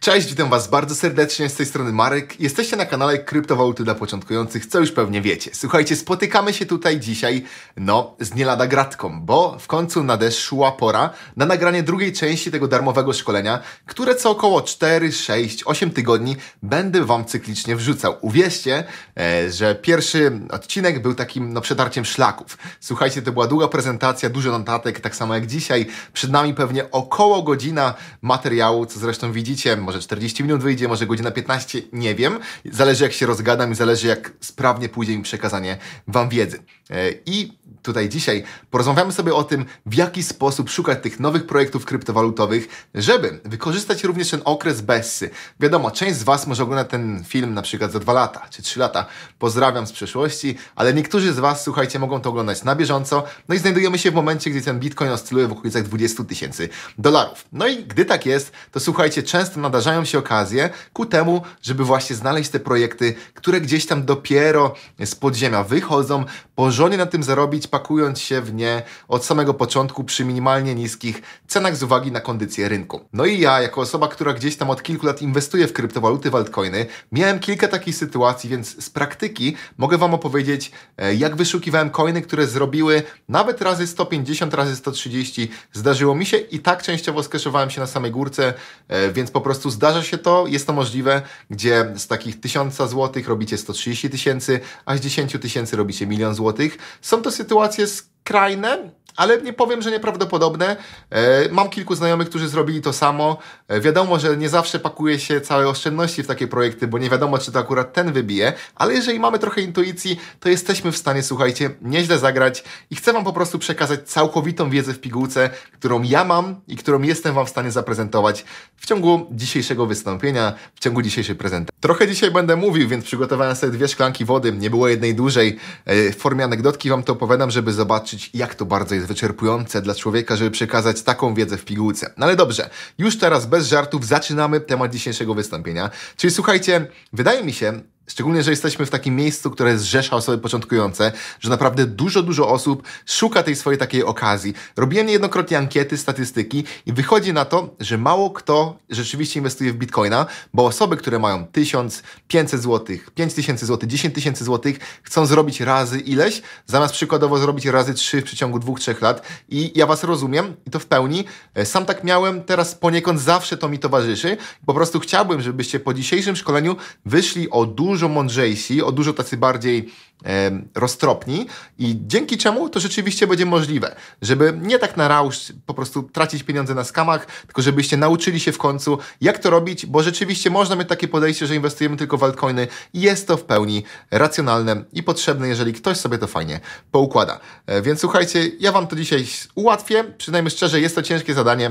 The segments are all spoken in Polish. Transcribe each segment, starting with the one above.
Cześć, witam Was bardzo serdecznie, z tej strony Marek. Jesteście na kanale Kryptowaluty dla początkujących, co już pewnie wiecie. Słuchajcie, spotykamy się tutaj dzisiaj, no, z nielada gratką, bo w końcu nadeszła pora na nagranie drugiej części tego darmowego szkolenia, które co około 4, 6, 8 tygodni będę Wam cyklicznie wrzucał. Uwierzcie, e, że pierwszy odcinek był takim, no, przetarciem szlaków. Słuchajcie, to była długa prezentacja, dużo notatek, tak samo jak dzisiaj. Przed nami pewnie około godzina materiału, co zresztą widzicie, może 40 minut wyjdzie, może godzina 15, nie wiem. Zależy jak się rozgadam i zależy jak sprawnie pójdzie mi przekazanie Wam wiedzy. E, I tutaj dzisiaj, porozmawiamy sobie o tym, w jaki sposób szukać tych nowych projektów kryptowalutowych, żeby wykorzystać również ten okres Bessy. Wiadomo, część z Was może oglądać ten film na przykład za dwa lata czy trzy lata. Pozdrawiam z przeszłości, ale niektórzy z Was, słuchajcie, mogą to oglądać na bieżąco. No i znajdujemy się w momencie, gdzie ten Bitcoin oscyluje w okolicach 20 tysięcy dolarów. No i gdy tak jest, to słuchajcie, często nadarzają się okazje ku temu, żeby właśnie znaleźć te projekty, które gdzieś tam dopiero z podziemia wychodzą, porządnie na tym zarobić, pakując się w nie od samego początku przy minimalnie niskich cenach z uwagi na kondycję rynku. No i ja, jako osoba, która gdzieś tam od kilku lat inwestuje w kryptowaluty, w altcoiny, miałem kilka takich sytuacji, więc z praktyki mogę Wam opowiedzieć, e, jak wyszukiwałem coiny, które zrobiły nawet razy 150, razy 130. Zdarzyło mi się i tak częściowo skeszowałem się na samej górce, e, więc po prostu zdarza się to, jest to możliwe, gdzie z takich 1000 zł robicie 130 tysięcy, a z 10 tysięcy robicie milion złotych. Są to sytuacje, sytuacje skrajne, ale nie powiem, że nieprawdopodobne. E, mam kilku znajomych, którzy zrobili to samo. E, wiadomo, że nie zawsze pakuje się całe oszczędności w takie projekty, bo nie wiadomo, czy to akurat ten wybije, ale jeżeli mamy trochę intuicji, to jesteśmy w stanie, słuchajcie, nieźle zagrać i chcę Wam po prostu przekazać całkowitą wiedzę w pigułce, którą ja mam i którą jestem Wam w stanie zaprezentować w ciągu dzisiejszego wystąpienia, w ciągu dzisiejszej prezentacji. Trochę dzisiaj będę mówił, więc przygotowałem sobie dwie szklanki wody, nie było jednej dłużej. E, w formie anegdotki Wam to opowiadam, żeby zobaczyć, jak to bardzo jest jest wyczerpujące dla człowieka, żeby przekazać taką wiedzę w pigułce. No ale dobrze, już teraz bez żartów zaczynamy temat dzisiejszego wystąpienia. Czyli słuchajcie, wydaje mi się, Szczególnie, że jesteśmy w takim miejscu, które zrzesza osoby początkujące, że naprawdę dużo, dużo osób szuka tej swojej takiej okazji. Robiłem niejednokrotnie ankiety, statystyki i wychodzi na to, że mało kto rzeczywiście inwestuje w bitcoina, bo osoby, które mają 1500 zł, 5000 zł, 10 tysięcy złotych, chcą zrobić razy ileś, zamiast przykładowo zrobić razy 3 w przeciągu 2-3 lat. I ja Was rozumiem i to w pełni. E, sam tak miałem, teraz poniekąd zawsze to mi towarzyszy. Po prostu chciałbym, żebyście po dzisiejszym szkoleniu wyszli o dużo dużo mądrzejsi, o dużo tacy bardziej e, roztropni i dzięki czemu to rzeczywiście będzie możliwe, żeby nie tak na rausz po prostu tracić pieniądze na skamach, tylko żebyście nauczyli się w końcu jak to robić, bo rzeczywiście można mieć takie podejście, że inwestujemy tylko w altcoiny i jest to w pełni racjonalne i potrzebne, jeżeli ktoś sobie to fajnie poukłada. E, więc słuchajcie, ja Wam to dzisiaj ułatwię, przynajmniej szczerze jest to ciężkie zadanie,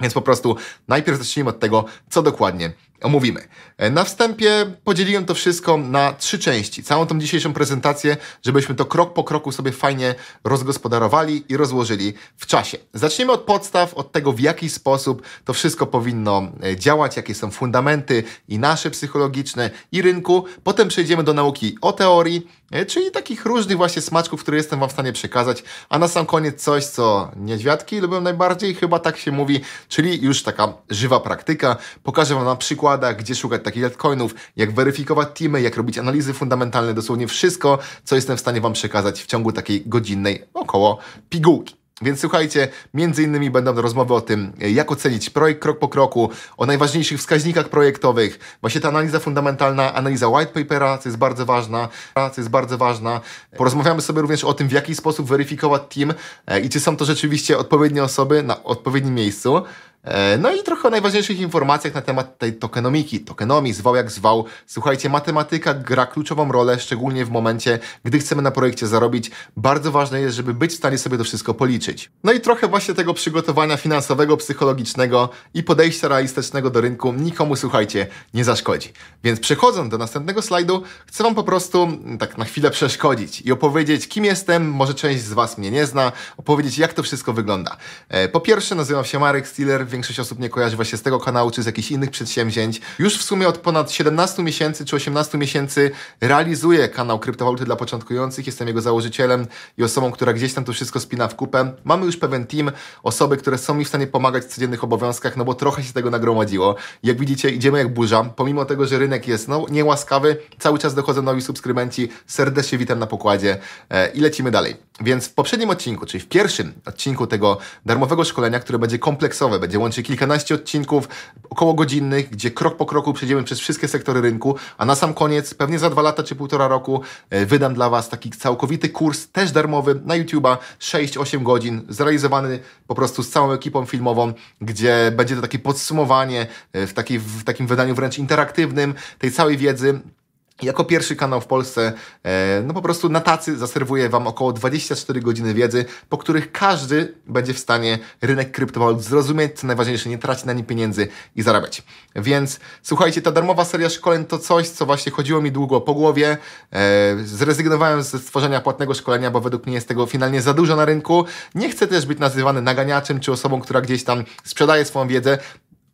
więc po prostu najpierw zacznijmy od tego, co dokładnie omówimy. E, na wstępie podzieliłem to wszystko na trzy części. Całą tą dzisiejszą prezentację, żebyśmy to krok po kroku sobie fajnie rozgospodarowali i rozłożyli w czasie. Zaczniemy od podstaw, od tego w jaki sposób to wszystko powinno e, działać, jakie są fundamenty i nasze psychologiczne i rynku. Potem przejdziemy do nauki o teorii, e, czyli takich różnych właśnie smaczków, które jestem Wam w stanie przekazać. A na sam koniec coś, co niedźwiadki lubią najbardziej, chyba tak się mówi, czyli już taka żywa praktyka. Pokażę Wam na przykład gdzie szukać takich altcoinów, jak weryfikować teamy, jak robić analizy fundamentalne, dosłownie wszystko, co jestem w stanie Wam przekazać w ciągu takiej godzinnej około pigułki. Więc słuchajcie, między innymi będą rozmowy o tym, jak ocenić projekt krok po kroku, o najważniejszych wskaźnikach projektowych, właśnie ta analiza fundamentalna, analiza white papera, co jest bardzo ważna, co jest bardzo ważna. Porozmawiamy sobie również o tym, w jaki sposób weryfikować team e, i czy są to rzeczywiście odpowiednie osoby na odpowiednim miejscu. E, no i trochę o najważniejszych informacjach na temat tej tokenomiki. Tokenomii, zwał jak zwał. Słuchajcie, matematyka gra kluczową rolę, szczególnie w momencie, gdy chcemy na projekcie zarobić. Bardzo ważne jest, żeby być w stanie sobie to wszystko policzyć. No i trochę właśnie tego przygotowania finansowego, psychologicznego i podejścia realistycznego do rynku nikomu, słuchajcie, nie zaszkodzi. Więc przechodząc do następnego slajdu, chcę Wam po prostu mm, tak na chwilę przeszkodzić i opowiedzieć, kim jestem, może część z Was mnie nie zna, opowiedzieć, jak to wszystko wygląda. E, po pierwsze, nazywam się Marek Steeler, większość osób nie kojarzy właśnie z tego kanału czy z jakichś innych przedsięwzięć. Już w sumie od ponad 17 miesięcy czy 18 miesięcy realizuję kanał Kryptowaluty dla początkujących. Jestem jego założycielem i osobą, która gdzieś tam to wszystko spina w kupę. Mamy już pewien team, osoby, które są mi w stanie pomagać w codziennych obowiązkach, no bo trochę się tego nagromadziło. Jak widzicie, idziemy jak burza. Pomimo tego, że rynek jest no, niełaskawy, cały czas dochodzą nowi subskrybenci. Serdecznie witam na pokładzie e, i lecimy dalej. Więc w poprzednim odcinku, czyli w pierwszym odcinku tego darmowego szkolenia, które będzie kompleksowe, będzie łączyć kilkanaście odcinków około godzinnych, gdzie krok po kroku przejdziemy przez wszystkie sektory rynku, a na sam koniec, pewnie za dwa lata czy półtora roku, e, wydam dla Was taki całkowity kurs, też darmowy na YouTube'a, 6-8 godzin, zrealizowany po prostu z całą ekipą filmową, gdzie będzie to takie podsumowanie e, w, taki, w takim wydaniu wręcz interaktywnym tej całej wiedzy. Jako pierwszy kanał w Polsce, e, no po prostu na tacy zaserwuję Wam około 24 godziny wiedzy, po których każdy będzie w stanie rynek kryptowalut zrozumieć, co najważniejsze, nie tracić na nim pieniędzy i zarabiać. Więc słuchajcie, ta darmowa seria szkoleń to coś, co właśnie chodziło mi długo po głowie. E, zrezygnowałem ze stworzenia płatnego szkolenia, bo według mnie jest tego finalnie za dużo na rynku. Nie chcę też być nazywany naganiaczem czy osobą, która gdzieś tam sprzedaje swoją wiedzę,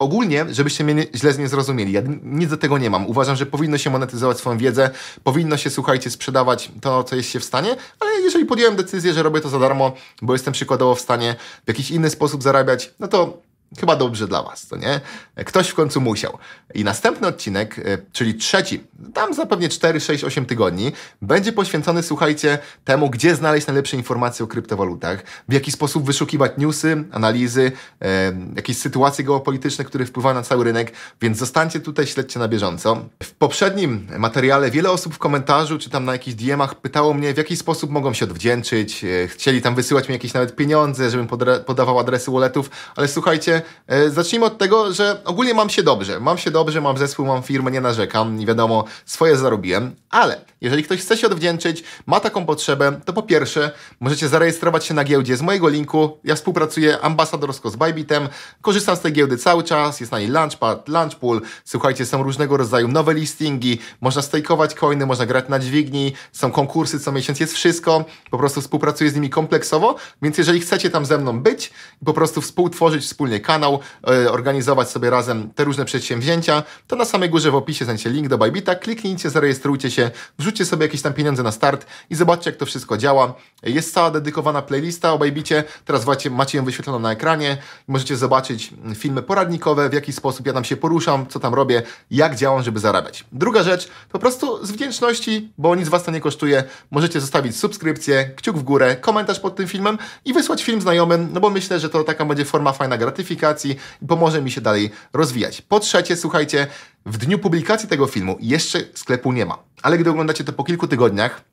Ogólnie, żebyście mnie źle nie zrozumieli, ja nic do tego nie mam. Uważam, że powinno się monetyzować swoją wiedzę, powinno się, słuchajcie, sprzedawać to, co jest się w stanie, ale jeżeli podjąłem decyzję, że robię to za darmo, bo jestem przykładowo w stanie w jakiś inny sposób zarabiać, no to chyba dobrze dla Was, to nie? Ktoś w końcu musiał. I następny odcinek, e, czyli trzeci, tam zapewne 4, 6, 8 tygodni, będzie poświęcony, słuchajcie, temu, gdzie znaleźć najlepsze informacje o kryptowalutach, w jaki sposób wyszukiwać newsy, analizy, e, jakieś sytuacje geopolityczne, które wpływają na cały rynek, więc zostańcie tutaj, śledźcie na bieżąco. W poprzednim materiale wiele osób w komentarzu, czy tam na jakichś DM-ach pytało mnie, w jaki sposób mogą się odwdzięczyć, e, chcieli tam wysyłać mi jakieś nawet pieniądze, żebym podawał adresy walletów, ale słuchajcie, E, zacznijmy od tego, że ogólnie mam się dobrze. Mam się dobrze, mam zespół, mam firmę, nie narzekam, nie wiadomo, swoje zarobiłem, ale jeżeli ktoś chce się odwdzięczyć, ma taką potrzebę, to po pierwsze możecie zarejestrować się na giełdzie z mojego linku. Ja współpracuję ambasadorsko z Bybitem, korzystam z tej giełdy cały czas, jest na niej Launchpad, Launchpool, słuchajcie, są różnego rodzaju nowe listingi, można stajkować coiny, można grać na dźwigni, są konkursy co miesiąc, jest wszystko, po prostu współpracuję z nimi kompleksowo, więc jeżeli chcecie tam ze mną być i po prostu współtworzyć wspólnie kanał, e, organizować sobie razem te różne przedsięwzięcia, to na samej górze w opisie znajdziecie link do Bybita, kliknijcie, zarejestrujcie się, wrzućcie sobie jakieś tam pieniądze na start i zobaczcie, jak to wszystko działa. Jest cała dedykowana playlista o Bybicie, teraz macie, macie ją wyświetloną na ekranie, możecie zobaczyć mm, filmy poradnikowe, w jaki sposób ja tam się poruszam, co tam robię, jak działam, żeby zarabiać. Druga rzecz, po prostu z wdzięczności, bo nic Was to nie kosztuje, możecie zostawić subskrypcję, kciuk w górę, komentarz pod tym filmem i wysłać film znajomym, no bo myślę, że to taka będzie forma fajna gratyfikacji, publikacji i pomoże mi się dalej rozwijać. Po trzecie, słuchajcie, w dniu publikacji tego filmu jeszcze sklepu nie ma, ale gdy oglądacie to po kilku tygodniach,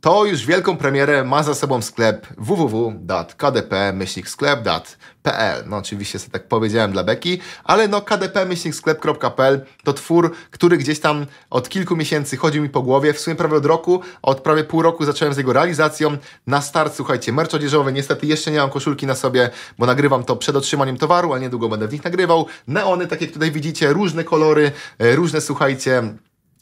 to już wielką premierę ma za sobą sklep www.kdp-sklep.pl. No oczywiście sobie tak powiedziałem dla Beki, ale no kdp-sklep.pl to twór, który gdzieś tam od kilku miesięcy chodził mi po głowie, w sumie prawie od roku, od prawie pół roku zacząłem z jego realizacją. Na start, słuchajcie, merch odzieżowy, niestety jeszcze nie mam koszulki na sobie, bo nagrywam to przed otrzymaniem towaru, ale niedługo będę w nich nagrywał. Neony, tak jak tutaj widzicie, różne kolory, e, różne, słuchajcie,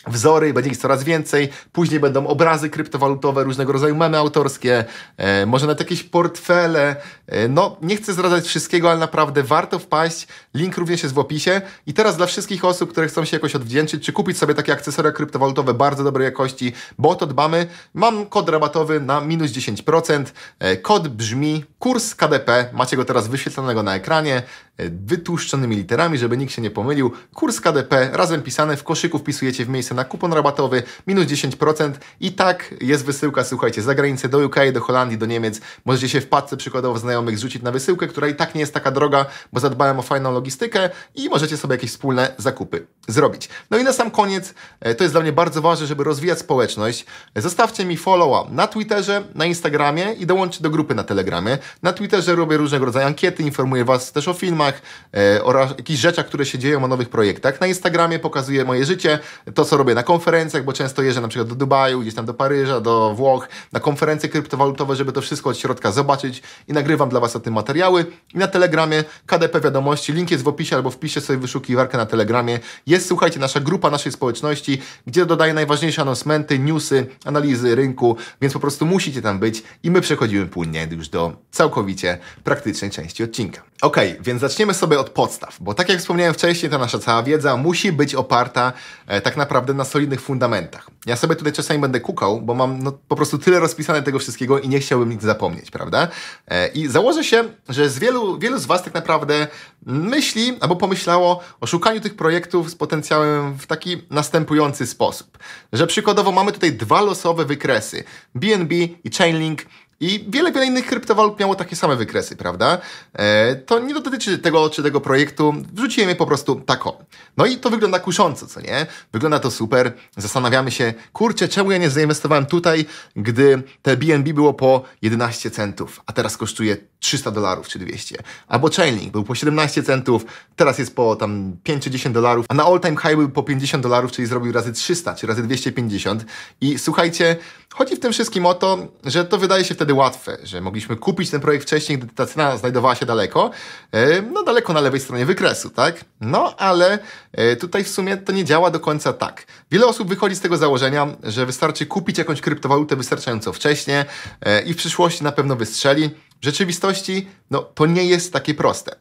wzory, będzie ich coraz więcej, później będą obrazy kryptowalutowe, różnego rodzaju memy autorskie, e, może nawet jakieś portfele. E, no, nie chcę zdradzać wszystkiego, ale naprawdę warto wpaść. Link również jest w opisie. I teraz dla wszystkich osób, które chcą się jakoś odwdzięczyć, czy kupić sobie takie akcesoria kryptowalutowe bardzo dobrej jakości, bo o to dbamy, mam kod rabatowy na minus 10%. E, kod brzmi kurs KDP, macie go teraz wyświetlonego na ekranie. E, wytłuszczonymi literami, żeby nikt się nie pomylił. Kurs KDP razem pisane w koszyku wpisujecie w miejsce na kupon rabatowy minus 10% i tak jest wysyłka, słuchajcie, za granicę do UK, do Holandii, do Niemiec. Możecie się w padce przykładowo znajomych zrzucić na wysyłkę, która i tak nie jest taka droga, bo zadbałem o fajną logistykę i możecie sobie jakieś wspólne zakupy zrobić. No i na sam koniec, e, to jest dla mnie bardzo ważne, żeby rozwijać społeczność. Zostawcie mi followa na Twitterze, na Instagramie i dołączcie do grupy na Telegramie. Na Twitterze robię różnego rodzaju ankiety, informuję Was też o filmach, filmach e, oraz jakichś rzeczach, które się dzieją o nowych projektach. Na Instagramie pokazuję moje życie, to co robię na konferencjach, bo często jeżdżę na przykład do Dubaju, gdzieś tam do Paryża, do Włoch, na konferencje kryptowalutowe, żeby to wszystko od środka zobaczyć i nagrywam dla Was o tym materiały. I na Telegramie KDP Wiadomości, link jest w opisie albo wpiszcie sobie wyszukiwarkę na Telegramie. Jest, słuchajcie, nasza grupa naszej społeczności, gdzie dodaję najważniejsze anonsmenty, newsy, analizy rynku, więc po prostu musicie tam być i my przechodzimy płynnie już do całkowicie praktycznej części odcinka. Ok, więc zaczynamy Zaczniemy sobie od podstaw, bo tak jak wspomniałem wcześniej, ta nasza cała wiedza musi być oparta e, tak naprawdę na solidnych fundamentach. Ja sobie tutaj czasami będę kukał, bo mam no, po prostu tyle rozpisane tego wszystkiego i nie chciałbym nic zapomnieć, prawda? E, I założę się, że z wielu, wielu z Was tak naprawdę myśli albo pomyślało o szukaniu tych projektów z potencjałem w taki następujący sposób. Że przykładowo mamy tutaj dwa losowe wykresy, BNB i Chainlink, i wiele, wiele innych kryptowalut miało takie same wykresy, prawda? E, to nie dotyczy tego czy tego projektu, wrzuciłem je po prostu tako. No i to wygląda kusząco, co nie? Wygląda to super. Zastanawiamy się, kurczę, czemu ja nie zainwestowałem tutaj, gdy te BNB było po 11 centów, a teraz kosztuje 300 dolarów czy 200. Albo Chainlink był po 17 centów, teraz jest po tam 5 czy 10 dolarów, a na all time high był po 50 dolarów, czyli zrobił razy 300 czy razy 250. I słuchajcie, Chodzi w tym wszystkim o to, że to wydaje się wtedy łatwe, że mogliśmy kupić ten projekt wcześniej, gdy ta cena znajdowała się daleko, e, no daleko na lewej stronie wykresu, tak? No ale e, tutaj w sumie to nie działa do końca tak. Wiele osób wychodzi z tego założenia, że wystarczy kupić jakąś kryptowalutę wystarczająco wcześnie e, i w przyszłości na pewno wystrzeli. W rzeczywistości no, to nie jest takie proste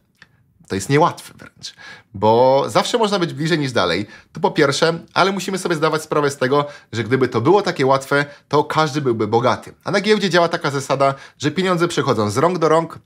to jest niełatwe wręcz, bo zawsze można być bliżej niż dalej. To po pierwsze, ale musimy sobie zdawać sprawę z tego, że gdyby to było takie łatwe, to każdy byłby bogaty. A na giełdzie działa taka zasada, że pieniądze przechodzą z rąk do rąk,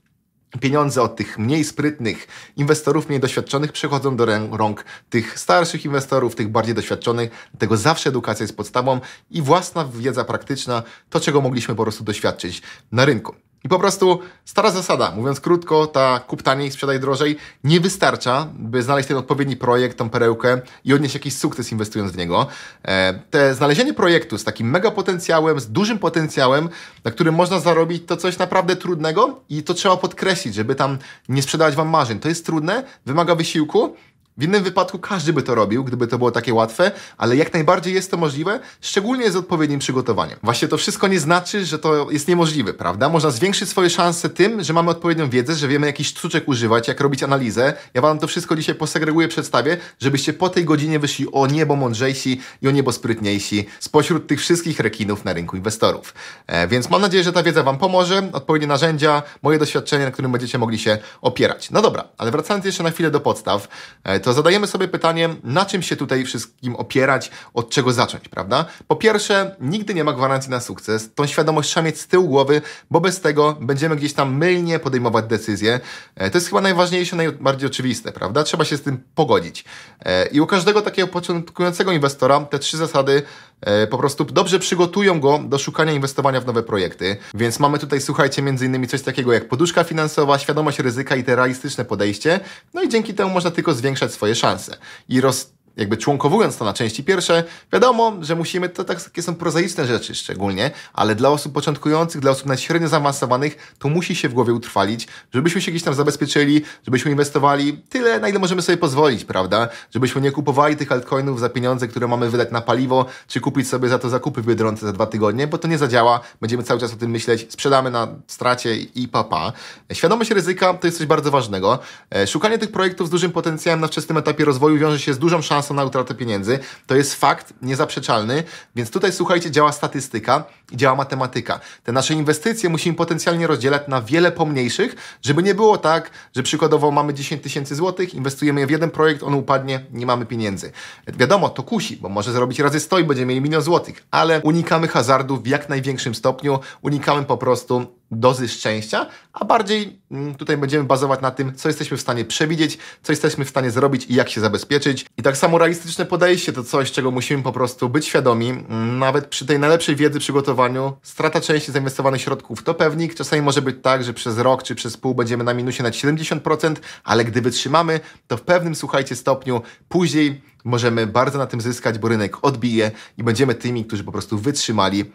pieniądze od tych mniej sprytnych inwestorów, mniej doświadczonych przechodzą do rąk tych starszych inwestorów, tych bardziej doświadczonych. Dlatego zawsze edukacja jest podstawą i własna wiedza praktyczna, to czego mogliśmy po prostu doświadczyć na rynku. I po prostu stara zasada, mówiąc krótko, ta kup taniej, sprzedaj drożej, nie wystarcza, by znaleźć ten odpowiedni projekt, tą perełkę i odnieść jakiś sukces inwestując w niego. E, te znalezienie projektu z takim mega potencjałem, z dużym potencjałem, na którym można zarobić, to coś naprawdę trudnego i to trzeba podkreślić, żeby tam nie sprzedawać wam marzeń. To jest trudne, wymaga wysiłku, w innym wypadku każdy by to robił, gdyby to było takie łatwe, ale jak najbardziej jest to możliwe, szczególnie z odpowiednim przygotowaniem. Właśnie to wszystko nie znaczy, że to jest niemożliwe, prawda? Można zwiększyć swoje szanse tym, że mamy odpowiednią wiedzę, że wiemy jakiś sztuczek używać, jak robić analizę. Ja wam to wszystko dzisiaj posegreguję, przedstawię, żebyście po tej godzinie wyszli o niebo mądrzejsi i o niebo sprytniejsi spośród tych wszystkich rekinów na rynku inwestorów. E, więc mam nadzieję, że ta wiedza wam pomoże, odpowiednie narzędzia, moje doświadczenie, na którym będziecie mogli się opierać. No dobra, ale wracając jeszcze na chwilę do podstaw. E, to zadajemy sobie pytanie, na czym się tutaj wszystkim opierać, od czego zacząć, prawda? Po pierwsze, nigdy nie ma gwarancji na sukces. Tą świadomość trzeba mieć z tyłu głowy, bo bez tego będziemy gdzieś tam mylnie podejmować decyzje. E, to jest chyba najważniejsze, najbardziej oczywiste, prawda? Trzeba się z tym pogodzić. E, I u każdego takiego początkującego inwestora te trzy zasady E, po prostu dobrze przygotują go do szukania inwestowania w nowe projekty. Więc mamy tutaj, słuchajcie, między innymi coś takiego jak poduszka finansowa, świadomość ryzyka i te realistyczne podejście. No i dzięki temu można tylko zwiększać swoje szanse. I roz jakby członkowując to na części pierwsze, wiadomo, że musimy, to tak, takie są prozaiczne rzeczy szczególnie, ale dla osób początkujących, dla osób na średnio zaawansowanych, to musi się w głowie utrwalić, żebyśmy się gdzieś tam zabezpieczyli, żebyśmy inwestowali tyle, na ile możemy sobie pozwolić, prawda? Żebyśmy nie kupowali tych altcoinów za pieniądze, które mamy wydać na paliwo, czy kupić sobie za to zakupy w Biedronce za dwa tygodnie, bo to nie zadziała, będziemy cały czas o tym myśleć, sprzedamy na stracie i papa. Pa. E, świadomość ryzyka to jest coś bardzo ważnego. E, szukanie tych projektów z dużym potencjałem na wczesnym etapie rozwoju wiąże się z dużą szansą szansa na utratę pieniędzy. To jest fakt niezaprzeczalny, więc tutaj słuchajcie, działa statystyka i działa matematyka. Te nasze inwestycje musimy potencjalnie rozdzielać na wiele pomniejszych, żeby nie było tak, że przykładowo mamy 10 tysięcy złotych, inwestujemy je w jeden projekt, on upadnie, nie mamy pieniędzy. Wiadomo, to kusi, bo może zrobić razy 100 i będziemy mieli milion złotych, ale unikamy hazardu w jak największym stopniu, unikamy po prostu dozy szczęścia, a bardziej mm, tutaj będziemy bazować na tym, co jesteśmy w stanie przewidzieć, co jesteśmy w stanie zrobić i jak się zabezpieczyć. I tak samo moralistyczne podejście to coś, czego musimy po prostu być świadomi. Nawet przy tej najlepszej wiedzy, przygotowaniu, strata części zainwestowanych środków to pewnik. Czasami może być tak, że przez rok czy przez pół będziemy na minusie na 70%, ale gdy wytrzymamy, to w pewnym, słuchajcie, stopniu później Możemy bardzo na tym zyskać, bo rynek odbije i będziemy tymi, którzy po prostu wytrzymali,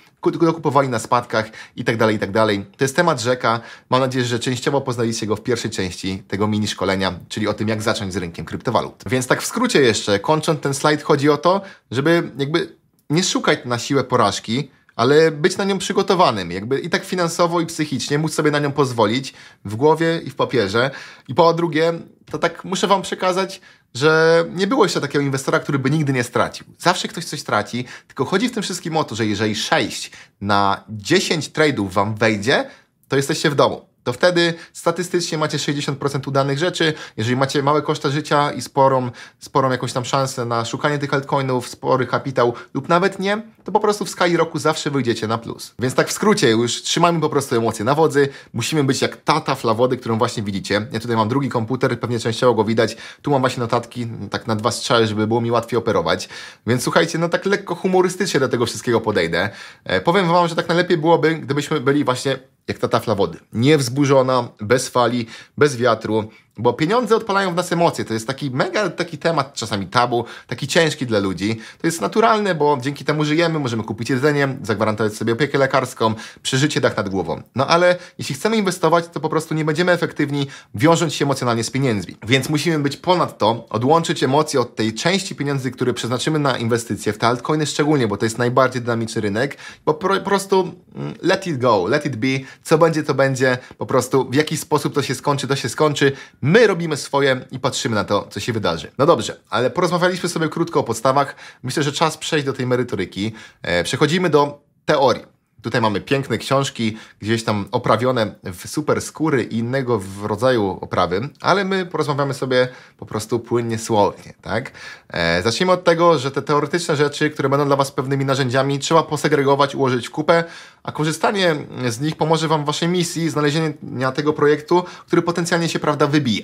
dokupowali na spadkach itd., tak tak dalej. To jest temat rzeka. Mam nadzieję, że częściowo poznaliście go w pierwszej części tego mini szkolenia, czyli o tym, jak zacząć z rynkiem kryptowalut. Więc tak w skrócie jeszcze, kończąc ten slajd, chodzi o to, żeby jakby nie szukać na siłę porażki, ale być na nią przygotowanym, jakby i tak finansowo, i psychicznie, móc sobie na nią pozwolić w głowie i w papierze. I po drugie, to tak muszę Wam przekazać, że nie było jeszcze takiego inwestora, który by nigdy nie stracił. Zawsze ktoś coś traci, tylko chodzi w tym wszystkim o to, że jeżeli 6 na 10 tradeów wam wejdzie, to jesteście w domu to wtedy statystycznie macie 60% udanych rzeczy. Jeżeli macie małe koszta życia i sporą, sporą jakąś tam szansę na szukanie tych altcoinów, spory kapitał lub nawet nie, to po prostu w skali roku zawsze wyjdziecie na plus. Więc tak w skrócie, już trzymamy po prostu emocje na wodzy. Musimy być jak ta tafla wody, którą właśnie widzicie. Ja tutaj mam drugi komputer, pewnie częściowo go widać. Tu mam właśnie notatki, tak na dwa strzały, żeby było mi łatwiej operować. Więc słuchajcie, no tak lekko humorystycznie do tego wszystkiego podejdę. E, powiem Wam, że tak najlepiej byłoby, gdybyśmy byli właśnie jak ta tafla wody. Niewzburzona, bez fali, bez wiatru, bo pieniądze odpalają w nas emocje. To jest taki mega taki temat, czasami tabu, taki ciężki dla ludzi. To jest naturalne, bo dzięki temu żyjemy, możemy kupić jedzenie, zagwarantować sobie opiekę lekarską, przeżycie dach nad głową. No ale jeśli chcemy inwestować, to po prostu nie będziemy efektywni, wiążąc się emocjonalnie z pieniędzmi. Więc musimy być ponad to, odłączyć emocje od tej części pieniędzy, które przeznaczymy na inwestycje, w te altcoiny szczególnie, bo to jest najbardziej dynamiczny rynek, bo po prostu mm, let it go, let it be, co będzie, to będzie, po prostu w jaki sposób to się skończy, to się skończy My robimy swoje i patrzymy na to, co się wydarzy. No dobrze, ale porozmawialiśmy sobie krótko o podstawach. Myślę, że czas przejść do tej merytoryki. E, przechodzimy do teorii. Tutaj mamy piękne książki, gdzieś tam oprawione w super skóry i innego w rodzaju oprawy, ale my porozmawiamy sobie po prostu płynnie, słownie, tak? E, zacznijmy od tego, że te teoretyczne rzeczy, które będą dla Was pewnymi narzędziami, trzeba posegregować, ułożyć w kupę, a korzystanie z nich pomoże Wam w Waszej misji, znalezienia tego projektu, który potencjalnie się, prawda, wybije.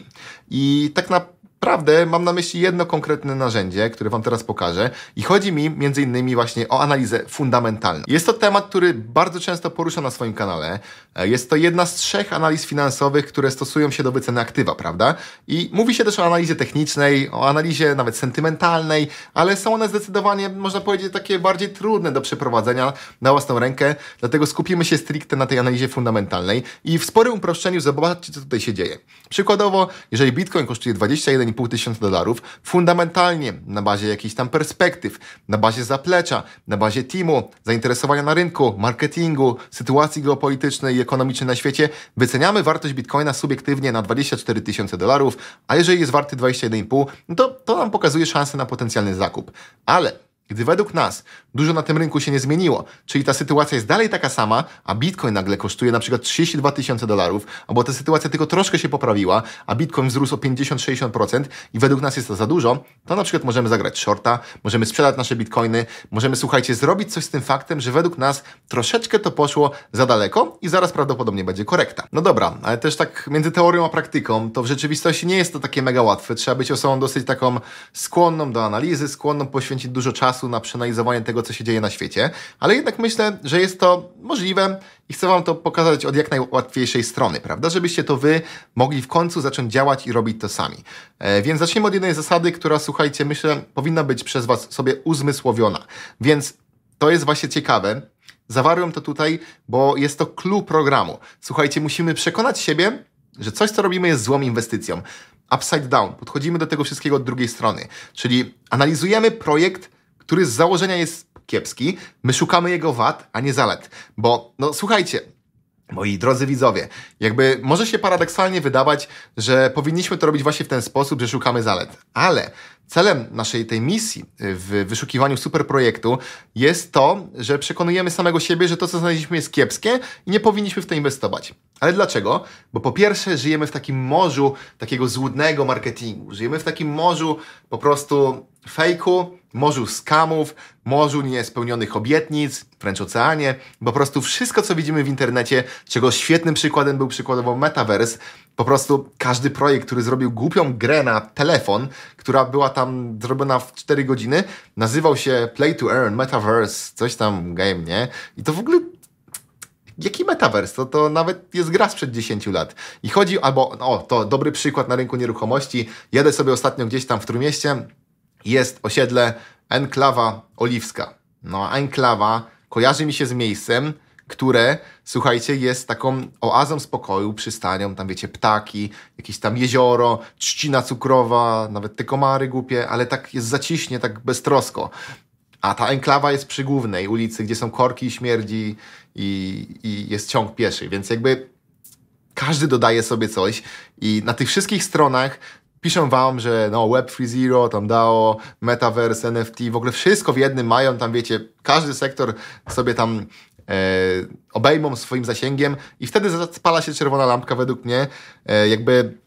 I tak naprawdę naprawdę mam na myśli jedno konkretne narzędzie, które Wam teraz pokażę i chodzi mi między innymi właśnie o analizę fundamentalną. Jest to temat, który bardzo często poruszam na swoim kanale. E, jest to jedna z trzech analiz finansowych, które stosują się do wyceny aktywa, prawda? I mówi się też o analizie technicznej, o analizie nawet sentymentalnej, ale są one zdecydowanie, można powiedzieć, takie bardziej trudne do przeprowadzenia na własną rękę, dlatego skupimy się stricte na tej analizie fundamentalnej i w sporym uproszczeniu zobaczcie, co tutaj się dzieje. Przykładowo, jeżeli Bitcoin kosztuje 21 1,5 tysiąca dolarów, fundamentalnie na bazie jakichś tam perspektyw, na bazie zaplecza, na bazie teamu, zainteresowania na rynku, marketingu, sytuacji geopolitycznej i ekonomicznej na świecie, wyceniamy wartość bitcoina subiektywnie na 24 tysiące dolarów, a jeżeli jest warty 21,5, no to, to nam pokazuje szansę na potencjalny zakup. Ale gdy według nas dużo na tym rynku się nie zmieniło, czyli ta sytuacja jest dalej taka sama, a Bitcoin nagle kosztuje na przykład 32 tysiące dolarów, albo ta sytuacja tylko troszkę się poprawiła, a Bitcoin wzrósł o 50-60% i według nas jest to za dużo, to na przykład możemy zagrać shorta, możemy sprzedać nasze Bitcoiny, możemy, słuchajcie, zrobić coś z tym faktem, że według nas troszeczkę to poszło za daleko i zaraz prawdopodobnie będzie korekta. No dobra, ale też tak między teorią a praktyką, to w rzeczywistości nie jest to takie mega łatwe. Trzeba być osobą dosyć taką skłonną do analizy, skłonną poświęcić dużo czasu, czasu na przeanalizowanie tego, co się dzieje na świecie, ale jednak myślę, że jest to możliwe i chcę Wam to pokazać od jak najłatwiejszej strony, prawda? Żebyście to Wy mogli w końcu zacząć działać i robić to sami. E, więc zaczniemy od jednej zasady, która, słuchajcie, myślę, powinna być przez Was sobie uzmysłowiona. Więc to jest właśnie ciekawe. Zawarłem to tutaj, bo jest to clue programu. Słuchajcie, musimy przekonać siebie, że coś, co robimy, jest złą inwestycją. Upside down. Podchodzimy do tego wszystkiego od drugiej strony. Czyli analizujemy projekt który z założenia jest kiepski, my szukamy jego wad, a nie zalet. Bo, no słuchajcie, Moi drodzy widzowie, jakby może się paradoksalnie wydawać, że powinniśmy to robić właśnie w ten sposób, że szukamy zalet, ale Celem naszej tej misji y, w wyszukiwaniu superprojektu jest to, że przekonujemy samego siebie, że to, co znaleźliśmy, jest kiepskie i nie powinniśmy w to inwestować. Ale dlaczego? Bo po pierwsze, żyjemy w takim morzu takiego złudnego marketingu. Żyjemy w takim morzu po prostu fejku, morzu skamów, morzu niespełnionych obietnic, wręcz oceanie. Po prostu wszystko, co widzimy w internecie, czego świetnym przykładem był przykładowo Metaverse, po prostu każdy projekt, który zrobił głupią grę na telefon, która była tam zrobiona w 4 godziny, nazywał się Play to Earn, Metaverse, coś tam game, nie? I to w ogóle Jaki Metaverse? To, to nawet jest gra sprzed 10 lat. I chodzi, albo, no, o, to dobry przykład na rynku nieruchomości. Jadę sobie ostatnio gdzieś tam w Trójmieście, jest osiedle Enklawa Oliwska. No, Enklawa kojarzy mi się z miejscem, które słuchajcie, jest taką oazą spokoju, przystanią, tam wiecie, ptaki, jakieś tam jezioro, trzcina cukrowa, nawet te komary głupie, ale tak jest zaciśnie, tak beztrosko. A ta enklawa jest przy głównej ulicy, gdzie są korki i śmierdzi i, i jest ciąg pieszy, więc jakby każdy dodaje sobie coś i na tych wszystkich stronach piszą wam, że no Web zero tam DAO, Metaverse, NFT, w ogóle wszystko w jednym mają, tam wiecie, każdy sektor sobie tam E, obejmą swoim zasięgiem i wtedy zapala się czerwona lampka według mnie, e, jakby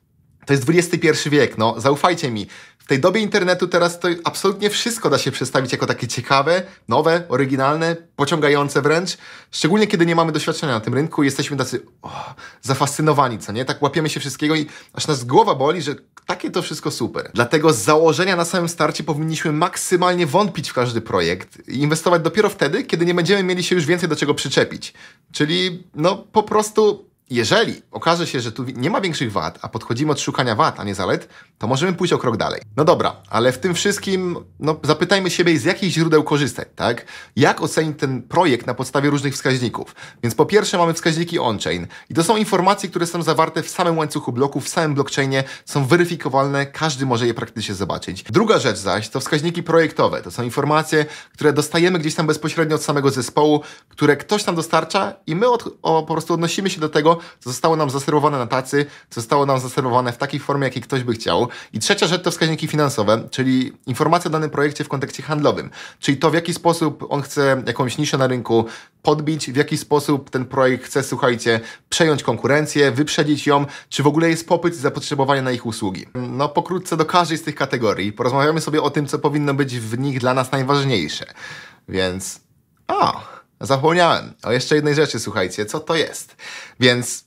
to jest XXI wiek, no zaufajcie mi. W tej dobie internetu teraz to absolutnie wszystko da się przedstawić jako takie ciekawe, nowe, oryginalne, pociągające wręcz. Szczególnie kiedy nie mamy doświadczenia na tym rynku i jesteśmy tacy oh, zafascynowani, co nie? Tak łapiemy się wszystkiego i aż nas głowa boli, że takie to wszystko super. Dlatego z założenia na samym starcie powinniśmy maksymalnie wątpić w każdy projekt i inwestować dopiero wtedy, kiedy nie będziemy mieli się już więcej do czego przyczepić. Czyli no po prostu jeżeli okaże się, że tu nie ma większych wad, a podchodzimy od szukania wad, a nie zalet, to możemy pójść o krok dalej. No dobra, ale w tym wszystkim no, zapytajmy siebie, z jakich źródeł korzystać, tak? Jak ocenić ten projekt na podstawie różnych wskaźników? Więc po pierwsze mamy wskaźniki on-chain i to są informacje, które są zawarte w samym łańcuchu bloków, w samym blockchainie, są weryfikowalne, każdy może je praktycznie zobaczyć. Druga rzecz zaś to wskaźniki projektowe. To są informacje, które dostajemy gdzieś tam bezpośrednio od samego zespołu, które ktoś tam dostarcza i my od, o, po prostu odnosimy się do tego, co zostało nam zaserwowane na tacy, co zostało nam zaserwowane w takiej formie, jakiej ktoś by chciał. I trzecia rzecz to wskaźniki finansowe, czyli informacja o danym projekcie w kontekście handlowym, czyli to, w jaki sposób on chce jakąś niszę na rynku podbić, w jaki sposób ten projekt chce, słuchajcie, przejąć konkurencję, wyprzedzić ją, czy w ogóle jest popyt i zapotrzebowanie na ich usługi. No, pokrótce do każdej z tych kategorii porozmawiamy sobie o tym, co powinno być w nich dla nas najważniejsze. Więc. A! Zapomniałem o jeszcze jednej rzeczy, słuchajcie, co to jest. Więc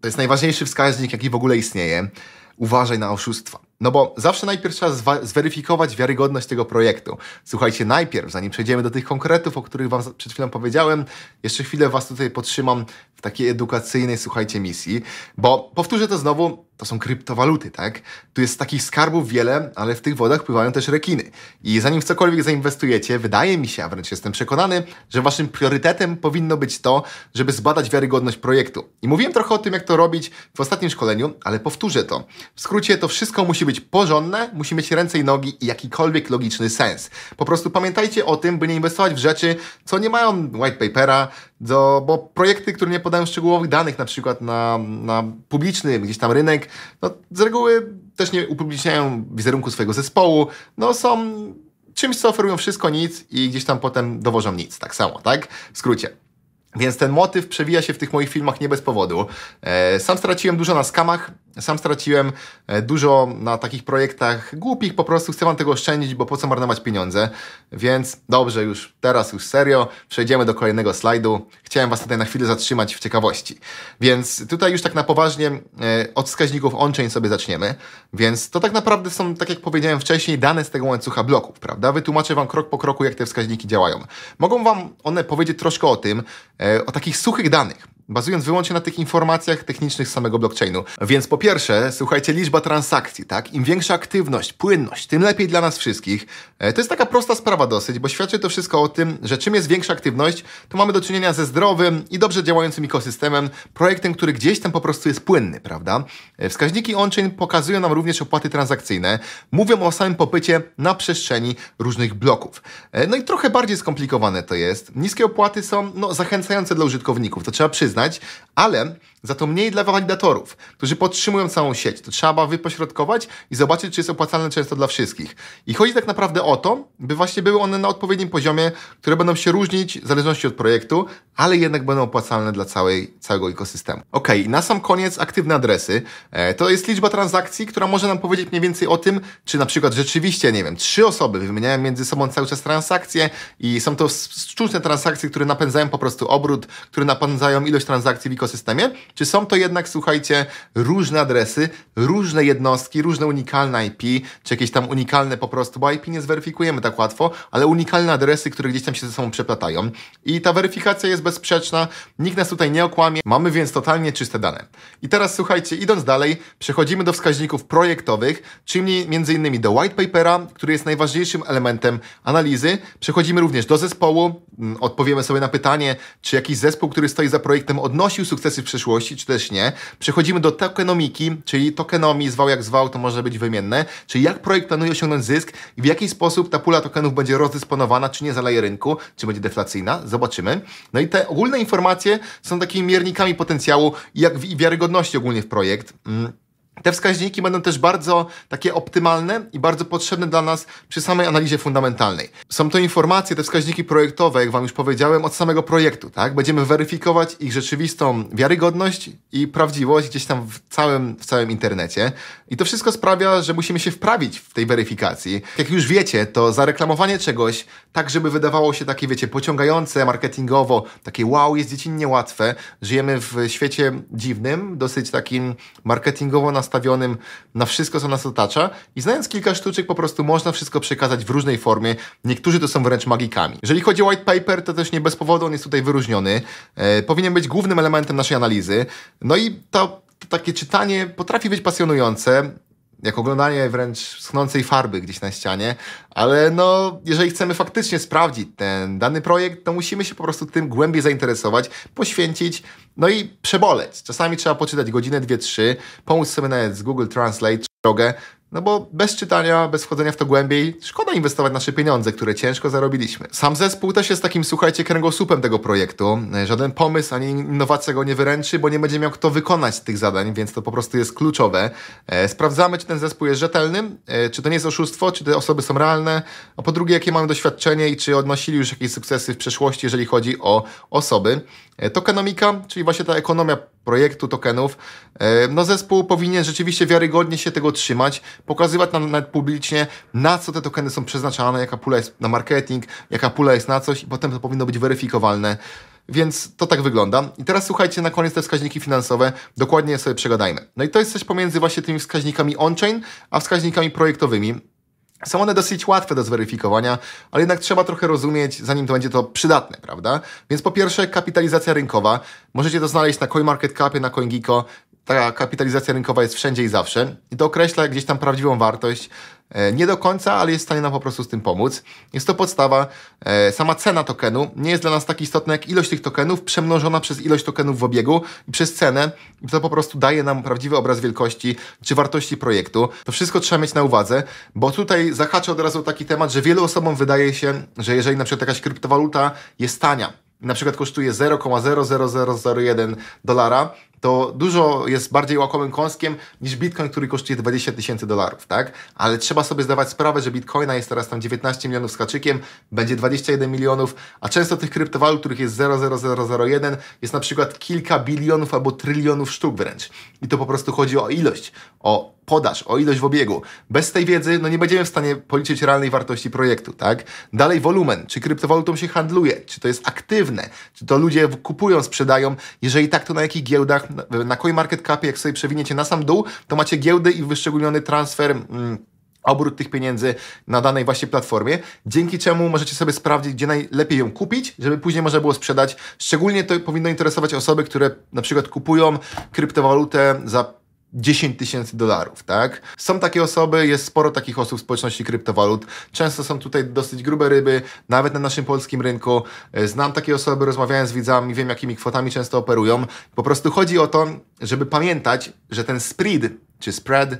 to jest najważniejszy wskaźnik, jaki w ogóle istnieje. Uważaj na oszustwa. No bo zawsze najpierw trzeba zweryfikować wiarygodność tego projektu. Słuchajcie, najpierw, zanim przejdziemy do tych konkretów, o których Wam przed chwilą powiedziałem, jeszcze chwilę Was tutaj potrzymam w takiej edukacyjnej, słuchajcie, misji, bo powtórzę to znowu, to są kryptowaluty, tak? Tu jest takich skarbów wiele, ale w tych wodach pływają też rekiny. I zanim w cokolwiek zainwestujecie, wydaje mi się, a wręcz jestem przekonany, że waszym priorytetem powinno być to, żeby zbadać wiarygodność projektu. I mówiłem trochę o tym, jak to robić w ostatnim szkoleniu, ale powtórzę to. W skrócie, to wszystko musi być porządne, musi mieć ręce i nogi i jakikolwiek logiczny sens. Po prostu pamiętajcie o tym, by nie inwestować w rzeczy, co nie mają white papera, do, bo projekty, które nie podają szczegółowych danych, na przykład na, na publiczny gdzieś tam rynek, no, z reguły też nie upubliczniają wizerunku swojego zespołu, no są czymś, co oferują wszystko, nic i gdzieś tam potem dowożą nic, tak samo, tak? W skrócie. Więc ten motyw przewija się w tych moich filmach nie bez powodu. E, sam straciłem dużo na skamach, sam straciłem e, dużo na takich projektach głupich, po prostu chcę wam tego oszczędzić, bo po co marnować pieniądze. Więc dobrze, już teraz, już serio, przejdziemy do kolejnego slajdu. Chciałem was tutaj na chwilę zatrzymać w ciekawości. Więc tutaj już tak na poważnie e, od wskaźników on-chain sobie zaczniemy. Więc to tak naprawdę są, tak jak powiedziałem wcześniej, dane z tego łańcucha bloków, prawda? Wytłumaczę wam krok po kroku, jak te wskaźniki działają. Mogą wam one powiedzieć troszkę o tym, e, o takich suchych danych bazując wyłącznie na tych informacjach technicznych z samego blockchainu. Więc po pierwsze, słuchajcie, liczba transakcji, tak? Im większa aktywność, płynność, tym lepiej dla nas wszystkich. E, to jest taka prosta sprawa dosyć, bo świadczy to wszystko o tym, że czym jest większa aktywność, to mamy do czynienia ze zdrowym i dobrze działającym ekosystemem, projektem, który gdzieś tam po prostu jest płynny, prawda? E, wskaźniki on-chain pokazują nam również opłaty transakcyjne, mówią o samym popycie na przestrzeni różnych bloków. E, no i trochę bardziej skomplikowane to jest. Niskie opłaty są no, zachęcające dla użytkowników, to trzeba przyznać, przyznać, ale za to mniej dla walidatorów, którzy podtrzymują całą sieć. To trzeba wypośrodkować i zobaczyć, czy jest opłacalne często dla wszystkich. I chodzi tak naprawdę o to, by właśnie były one na odpowiednim poziomie, które będą się różnić w zależności od projektu, ale jednak będą opłacalne dla całej, całego ekosystemu. Ok, na sam koniec aktywne adresy. E, to jest liczba transakcji, która może nam powiedzieć mniej więcej o tym, czy na przykład rzeczywiście, nie wiem, trzy osoby wymieniają między sobą cały czas transakcje i są to sztuczne transakcje, które napędzają po prostu obrót, które napędzają ilość transakcji w ekosystemie, czy są to jednak, słuchajcie, różne adresy, różne jednostki, różne unikalne IP, czy jakieś tam unikalne po prostu, bo IP nie zweryfikujemy tak łatwo, ale unikalne adresy, które gdzieś tam się ze sobą przeplatają. I ta weryfikacja jest bezsprzeczna, nikt nas tutaj nie okłamie, mamy więc totalnie czyste dane. I teraz słuchajcie, idąc dalej, przechodzimy do wskaźników projektowych, czyli m.in. do white papera, który jest najważniejszym elementem analizy. Przechodzimy również do zespołu, mm, odpowiemy sobie na pytanie, czy jakiś zespół, który stoi za projektem odnosił sukcesy w przeszłości, czy też nie. Przechodzimy do tokenomiki, czyli tokenomii, zwał jak zwał, to może być wymienne, czyli jak projekt planuje osiągnąć zysk i w jaki sposób ta pula tokenów będzie rozdysponowana, czy nie zaleje rynku, czy będzie deflacyjna, zobaczymy. No i te ogólne informacje są takimi miernikami potencjału i jak i wiarygodności ogólnie w projekt. Mm. Te wskaźniki będą też bardzo takie optymalne i bardzo potrzebne dla nas przy samej analizie fundamentalnej. Są to informacje, te wskaźniki projektowe, jak Wam już powiedziałem, od samego projektu, tak? Będziemy weryfikować ich rzeczywistą wiarygodność i prawdziwość gdzieś tam w całym, w całym internecie. I to wszystko sprawia, że musimy się wprawić w tej weryfikacji. Jak już wiecie, to zareklamowanie czegoś tak, żeby wydawało się takie, wiecie, pociągające marketingowo, takie wow, jest dziecinnie łatwe. Żyjemy w świecie dziwnym, dosyć takim marketingowo nas nastawionym na wszystko, co nas otacza i znając kilka sztuczek po prostu można wszystko przekazać w różnej formie. Niektórzy to są wręcz magikami. Jeżeli chodzi o white paper, to też nie bez powodu on jest tutaj wyróżniony. E, powinien być głównym elementem naszej analizy. No i to, to takie czytanie potrafi być pasjonujące, jak oglądanie wręcz schnącej farby gdzieś na ścianie, ale no, jeżeli chcemy faktycznie sprawdzić ten dany projekt, to musimy się po prostu tym głębiej zainteresować, poświęcić, no i przeboleć. Czasami trzeba poczytać godzinę, dwie, trzy, pomóc sobie nawet z Google Translate drogę, no bo bez czytania, bez wchodzenia w to głębiej, szkoda inwestować nasze pieniądze, które ciężko zarobiliśmy. Sam zespół też jest takim, słuchajcie, kręgosłupem tego projektu. E, żaden pomysł ani innowacja go nie wyręczy, bo nie będzie miał kto wykonać tych zadań, więc to po prostu jest kluczowe. E, sprawdzamy, czy ten zespół jest rzetelny, e, czy to nie jest oszustwo, czy te osoby są realne, a po drugie, jakie mamy doświadczenie i czy odnosili już jakieś sukcesy w przeszłości, jeżeli chodzi o osoby. E, tokenomika, czyli właśnie ta ekonomia projektu tokenów. E, no zespół powinien rzeczywiście wiarygodnie się tego trzymać, pokazywać nam nawet publicznie, na co te tokeny są przeznaczane, jaka pula jest na marketing, jaka pula jest na coś i potem to powinno być weryfikowalne. Więc to tak wygląda. I teraz słuchajcie na koniec te wskaźniki finansowe, dokładnie sobie przegadajmy. No i to jest coś pomiędzy właśnie tymi wskaźnikami on-chain, a wskaźnikami projektowymi. Są one dosyć łatwe do zweryfikowania, ale jednak trzeba trochę rozumieć, zanim to będzie to przydatne, prawda? Więc po pierwsze, kapitalizacja rynkowa. Możecie to znaleźć na CoinMarketCapie, na CoinGecko. Ta kapitalizacja rynkowa jest wszędzie i zawsze i to określa gdzieś tam prawdziwą wartość E, nie do końca, ale jest w stanie nam po prostu z tym pomóc. Jest to podstawa. E, sama cena tokenu nie jest dla nas tak istotna jak ilość tych tokenów przemnożona przez ilość tokenów w obiegu i przez cenę. To po prostu daje nam prawdziwy obraz wielkości czy wartości projektu. To wszystko trzeba mieć na uwadze, bo tutaj zahaczę od razu taki temat, że wielu osobom wydaje się, że jeżeli na przykład jakaś kryptowaluta jest tania, na przykład kosztuje 0,00001 dolara, to dużo jest bardziej łakomym kąskiem niż bitcoin, który kosztuje 20 tysięcy dolarów, tak? Ale trzeba sobie zdawać sprawę, że bitcoina jest teraz tam 19 milionów z haczykiem, będzie 21 milionów, a często tych kryptowalut, których jest 0,0001, jest na przykład kilka bilionów albo trylionów sztuk wręcz. I to po prostu chodzi o ilość, o podaż, o ilość w obiegu. Bez tej wiedzy no nie będziemy w stanie policzyć realnej wartości projektu, tak? Dalej wolumen, czy kryptowalutą się handluje, czy to jest aktywne, czy to ludzie kupują, sprzedają, jeżeli tak, to na jakich giełdach, na CoinMarketCap, jak sobie przewiniecie na sam dół, to macie giełdy i wyszczególniony transfer. Mm, obrót tych pieniędzy na danej właśnie platformie, dzięki czemu możecie sobie sprawdzić, gdzie najlepiej ją kupić, żeby później można było sprzedać. Szczególnie to powinno interesować osoby, które na przykład kupują kryptowalutę za 10 tysięcy dolarów, tak? Są takie osoby, jest sporo takich osób w społeczności kryptowalut. Często są tutaj dosyć grube ryby, nawet na naszym polskim rynku. E, znam takie osoby, rozmawiałem z widzami, wiem jakimi kwotami często operują. Po prostu chodzi o to, żeby pamiętać, że ten spread, czy spread,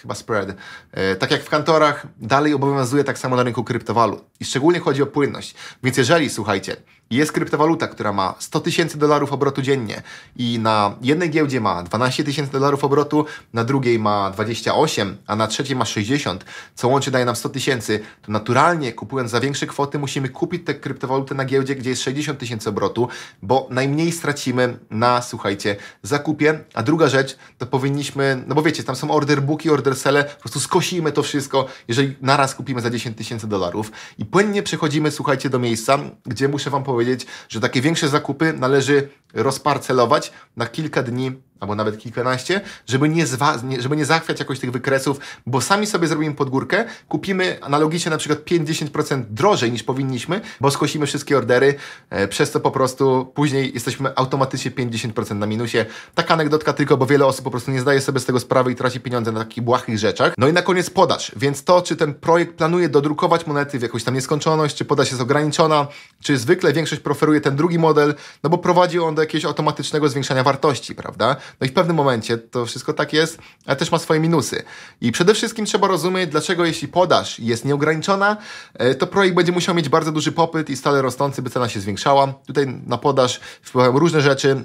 chyba spread. E, tak jak w kantorach, dalej obowiązuje tak samo na rynku kryptowalut. I szczególnie chodzi o płynność. Więc jeżeli, słuchajcie, jest kryptowaluta, która ma 100 tysięcy dolarów obrotu dziennie i na jednej giełdzie ma 12 tysięcy dolarów obrotu, na drugiej ma 28, a na trzeciej ma 60, co łącznie daje nam 100 tysięcy, to naturalnie kupując za większe kwoty musimy kupić tę kryptowalutę na giełdzie, gdzie jest 60 tysięcy obrotu, bo najmniej stracimy na, słuchajcie, zakupie. A druga rzecz, to powinniśmy, no bo wiecie, tam są order booki, order sele, po prostu skosimy to wszystko, jeżeli naraz kupimy za 10 tysięcy dolarów i płynnie przechodzimy, słuchajcie, do miejsca, gdzie muszę Wam powiedzieć, powiedzieć, że takie większe zakupy należy rozparcelować na kilka dni albo nawet kilkanaście, żeby nie, zwa- żeby nie zachwiać jakoś tych wykresów, bo sami sobie zrobimy podgórkę, kupimy analogicznie na przykład 50% drożej niż powinniśmy, bo skosimy wszystkie ordery, e, przez co po prostu później jesteśmy automatycznie 50% na minusie. Taka anegdotka tylko, bo wiele osób po prostu nie zdaje sobie z tego sprawy i traci pieniądze na takich błahych rzeczach. No i na koniec podaż, więc to, czy ten projekt planuje dodrukować monety w jakąś tam nieskończoność, czy podaż jest ograniczona, czy zwykle większość preferuje ten drugi model, no bo prowadzi on do jakiegoś automatycznego zwiększania wartości, prawda? No i w pewnym momencie to wszystko tak jest, ale też ma swoje minusy. I przede wszystkim trzeba rozumieć, dlaczego jeśli podaż jest nieograniczona, e, to projekt będzie musiał mieć bardzo duży popyt i stale rosnący, by cena się zwiększała. Tutaj na podaż wpływają różne rzeczy,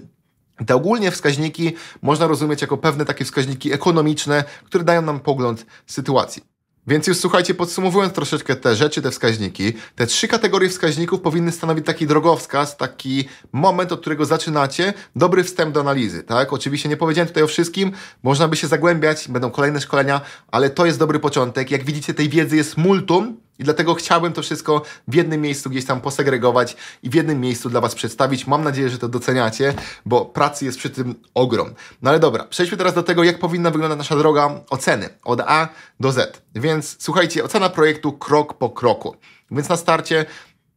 te ogólnie wskaźniki można rozumieć jako pewne takie wskaźniki ekonomiczne, które dają nam pogląd sytuacji. Więc już słuchajcie, podsumowując troszeczkę te rzeczy, te wskaźniki, te trzy kategorie wskaźników powinny stanowić taki drogowskaz, taki moment, od którego zaczynacie, dobry wstęp do analizy, tak? Oczywiście nie powiedziałem tutaj o wszystkim, można by się zagłębiać, będą kolejne szkolenia, ale to jest dobry początek. Jak widzicie, tej wiedzy jest multum, i dlatego chciałbym to wszystko w jednym miejscu gdzieś tam posegregować i w jednym miejscu dla Was przedstawić. Mam nadzieję, że to doceniacie, bo pracy jest przy tym ogrom. No ale dobra, przejdźmy teraz do tego, jak powinna wyglądać nasza droga oceny od A do Z. Więc słuchajcie, ocena projektu krok po kroku. Więc na starcie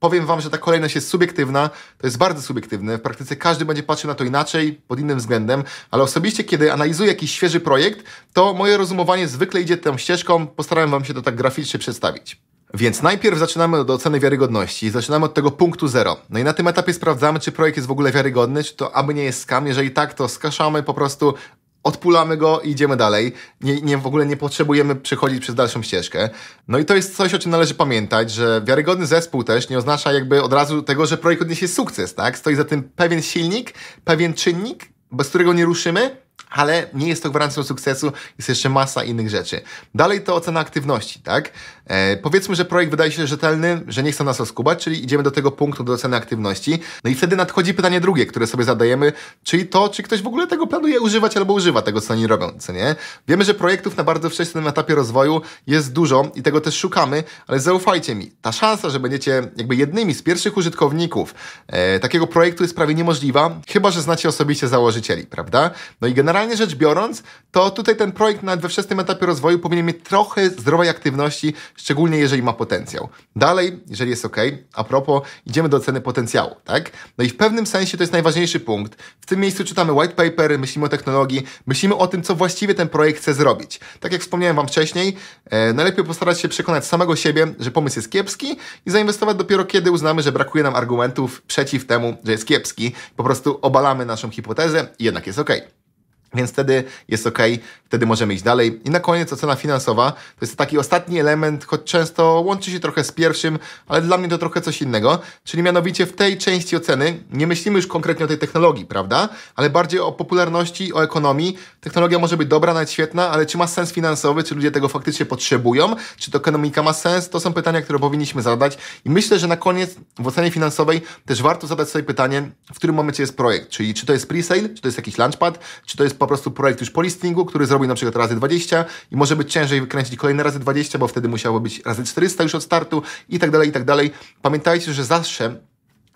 powiem Wam, że ta kolejność jest subiektywna, to jest bardzo subiektywne. W praktyce każdy będzie patrzył na to inaczej, pod innym względem, ale osobiście, kiedy analizuję jakiś świeży projekt, to moje rozumowanie zwykle idzie tą ścieżką. Postarałem Wam się to tak graficznie przedstawić. Więc najpierw zaczynamy od oceny wiarygodności. Zaczynamy od tego punktu zero. No i na tym etapie sprawdzamy, czy projekt jest w ogóle wiarygodny, czy to aby nie jest skam. Jeżeli tak, to skaszamy po prostu odpulamy go i idziemy dalej. Nie, nie, w ogóle nie potrzebujemy przechodzić przez dalszą ścieżkę. No i to jest coś, o czym należy pamiętać, że wiarygodny zespół też nie oznacza jakby od razu tego, że projekt odniesie sukces, tak? Stoi za tym pewien silnik, pewien czynnik, bez którego nie ruszymy, ale nie jest to gwarancją sukcesu, jest jeszcze masa innych rzeczy. Dalej to ocena aktywności, tak? E, powiedzmy, że projekt wydaje się rzetelny, że nie chce nas oskubać, czyli idziemy do tego punktu, do oceny aktywności. No i wtedy nadchodzi pytanie drugie, które sobie zadajemy, czyli to, czy ktoś w ogóle tego planuje używać albo używa tego, co oni robią, co nie? Wiemy, że projektów na bardzo wczesnym etapie rozwoju jest dużo i tego też szukamy, ale zaufajcie mi, ta szansa, że będziecie jakby jednymi z pierwszych użytkowników e, takiego projektu jest prawie niemożliwa, chyba, że znacie osobiście założycieli, prawda? No i Generalnie rzecz biorąc, to tutaj ten projekt nawet we wczesnym etapie rozwoju powinien mieć trochę zdrowej aktywności, szczególnie jeżeli ma potencjał. Dalej, jeżeli jest ok, a propos, idziemy do oceny potencjału, tak? No i w pewnym sensie to jest najważniejszy punkt. W tym miejscu czytamy white paper, myślimy o technologii, myślimy o tym, co właściwie ten projekt chce zrobić. Tak jak wspomniałem Wam wcześniej, e, najlepiej postarać się przekonać samego siebie, że pomysł jest kiepski i zainwestować dopiero kiedy uznamy, że brakuje nam argumentów przeciw temu, że jest kiepski. Po prostu obalamy naszą hipotezę i jednak jest ok. Więc wtedy jest ok, wtedy możemy iść dalej. I na koniec ocena finansowa to jest taki ostatni element, choć często łączy się trochę z pierwszym, ale dla mnie to trochę coś innego. Czyli mianowicie w tej części oceny nie myślimy już konkretnie o tej technologii, prawda? Ale bardziej o popularności, o ekonomii. Technologia może być dobra, nawet świetna, ale czy ma sens finansowy, czy ludzie tego faktycznie potrzebują, czy to ekonomika ma sens, to są pytania, które powinniśmy zadać. I myślę, że na koniec w ocenie finansowej też warto zadać sobie pytanie, w którym momencie jest projekt. Czyli czy to jest pre-sale, czy to jest jakiś launchpad, czy to jest po po prostu projekt już po listingu, który zrobił na przykład razy 20 i może być ciężej wykręcić kolejne razy 20, bo wtedy musiało być razy 400 już od startu i tak dalej, i tak dalej. Pamiętajcie, że zawsze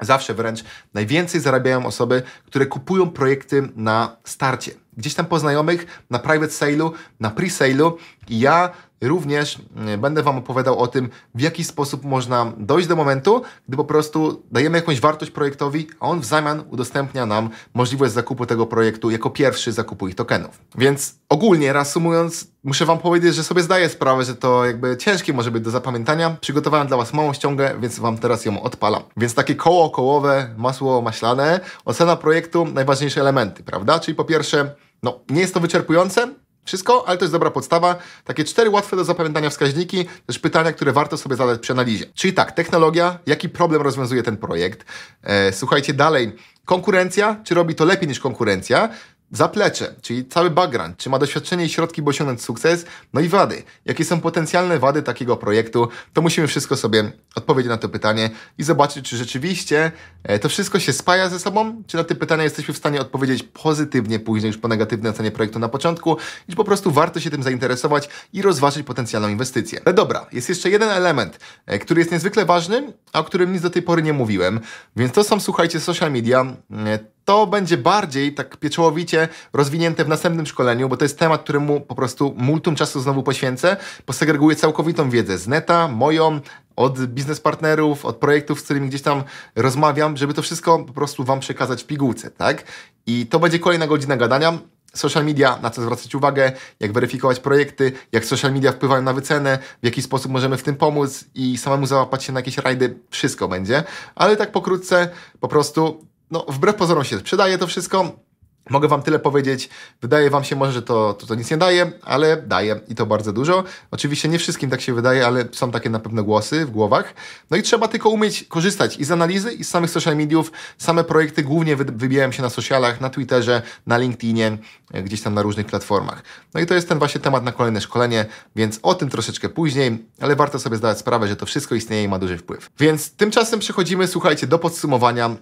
zawsze wręcz najwięcej zarabiają osoby, które kupują projekty na starcie. Gdzieś tam po znajomych, na private sale'u, na pre-sale'u i ja Również mm, będę Wam opowiadał o tym, w jaki sposób można dojść do momentu, gdy po prostu dajemy jakąś wartość projektowi, a on w zamian udostępnia nam możliwość zakupu tego projektu jako pierwszy zakupu ich tokenów. Więc ogólnie reasumując, muszę Wam powiedzieć, że sobie zdaję sprawę, że to jakby ciężkie może być do zapamiętania. Przygotowałem dla Was małą ściągę, więc Wam teraz ją odpalam. Więc takie koło kołowe, masło maślane, ocena projektu, najważniejsze elementy, prawda? Czyli po pierwsze, no, nie jest to wyczerpujące, wszystko, ale to jest dobra podstawa. Takie cztery łatwe do zapamiętania wskaźniki, też pytania, które warto sobie zadać przy analizie. Czyli tak, technologia, jaki problem rozwiązuje ten projekt. E, słuchajcie dalej, konkurencja, czy robi to lepiej niż konkurencja? Zaplecze, czyli cały background, czy ma doświadczenie i środki, by osiągnąć sukces, no i wady. Jakie są potencjalne wady takiego projektu, to musimy wszystko sobie odpowiedzieć na to pytanie i zobaczyć, czy rzeczywiście e, to wszystko się spaja ze sobą, czy na te pytania jesteśmy w stanie odpowiedzieć pozytywnie później, już po negatywnej ocenie projektu na początku, i po prostu warto się tym zainteresować i rozważyć potencjalną inwestycję. Ale dobra, jest jeszcze jeden element, e, który jest niezwykle ważny, a o którym nic do tej pory nie mówiłem, więc to są, słuchajcie, social media, e, to będzie bardziej tak pieczołowicie rozwinięte w następnym szkoleniu, bo to jest temat, któremu po prostu multum czasu znowu poświęcę. Posegreguję całkowitą wiedzę z neta, moją, od biznespartnerów, od projektów, z którymi gdzieś tam rozmawiam, żeby to wszystko po prostu Wam przekazać w pigułce, tak? I to będzie kolejna godzina gadania. Social media, na co zwracać uwagę, jak weryfikować projekty, jak social media wpływają na wycenę, w jaki sposób możemy w tym pomóc i samemu załapać się na jakieś rajdy, wszystko będzie. Ale tak pokrótce, po prostu no, wbrew pozorom się przydaje to wszystko. Mogę Wam tyle powiedzieć. Wydaje Wam się może, że to, to, to, nic nie daje, ale daje i to bardzo dużo. Oczywiście nie wszystkim tak się wydaje, ale są takie na pewno głosy w głowach. No i trzeba tylko umieć korzystać i z analizy, i z samych social mediów. Same projekty głównie wy, wybijają się na socialach, na Twitterze, na LinkedInie, e, gdzieś tam na różnych platformach. No i to jest ten właśnie temat na kolejne szkolenie, więc o tym troszeczkę później, ale warto sobie zdać sprawę, że to wszystko istnieje i ma duży wpływ. Więc tymczasem przechodzimy, słuchajcie, do podsumowania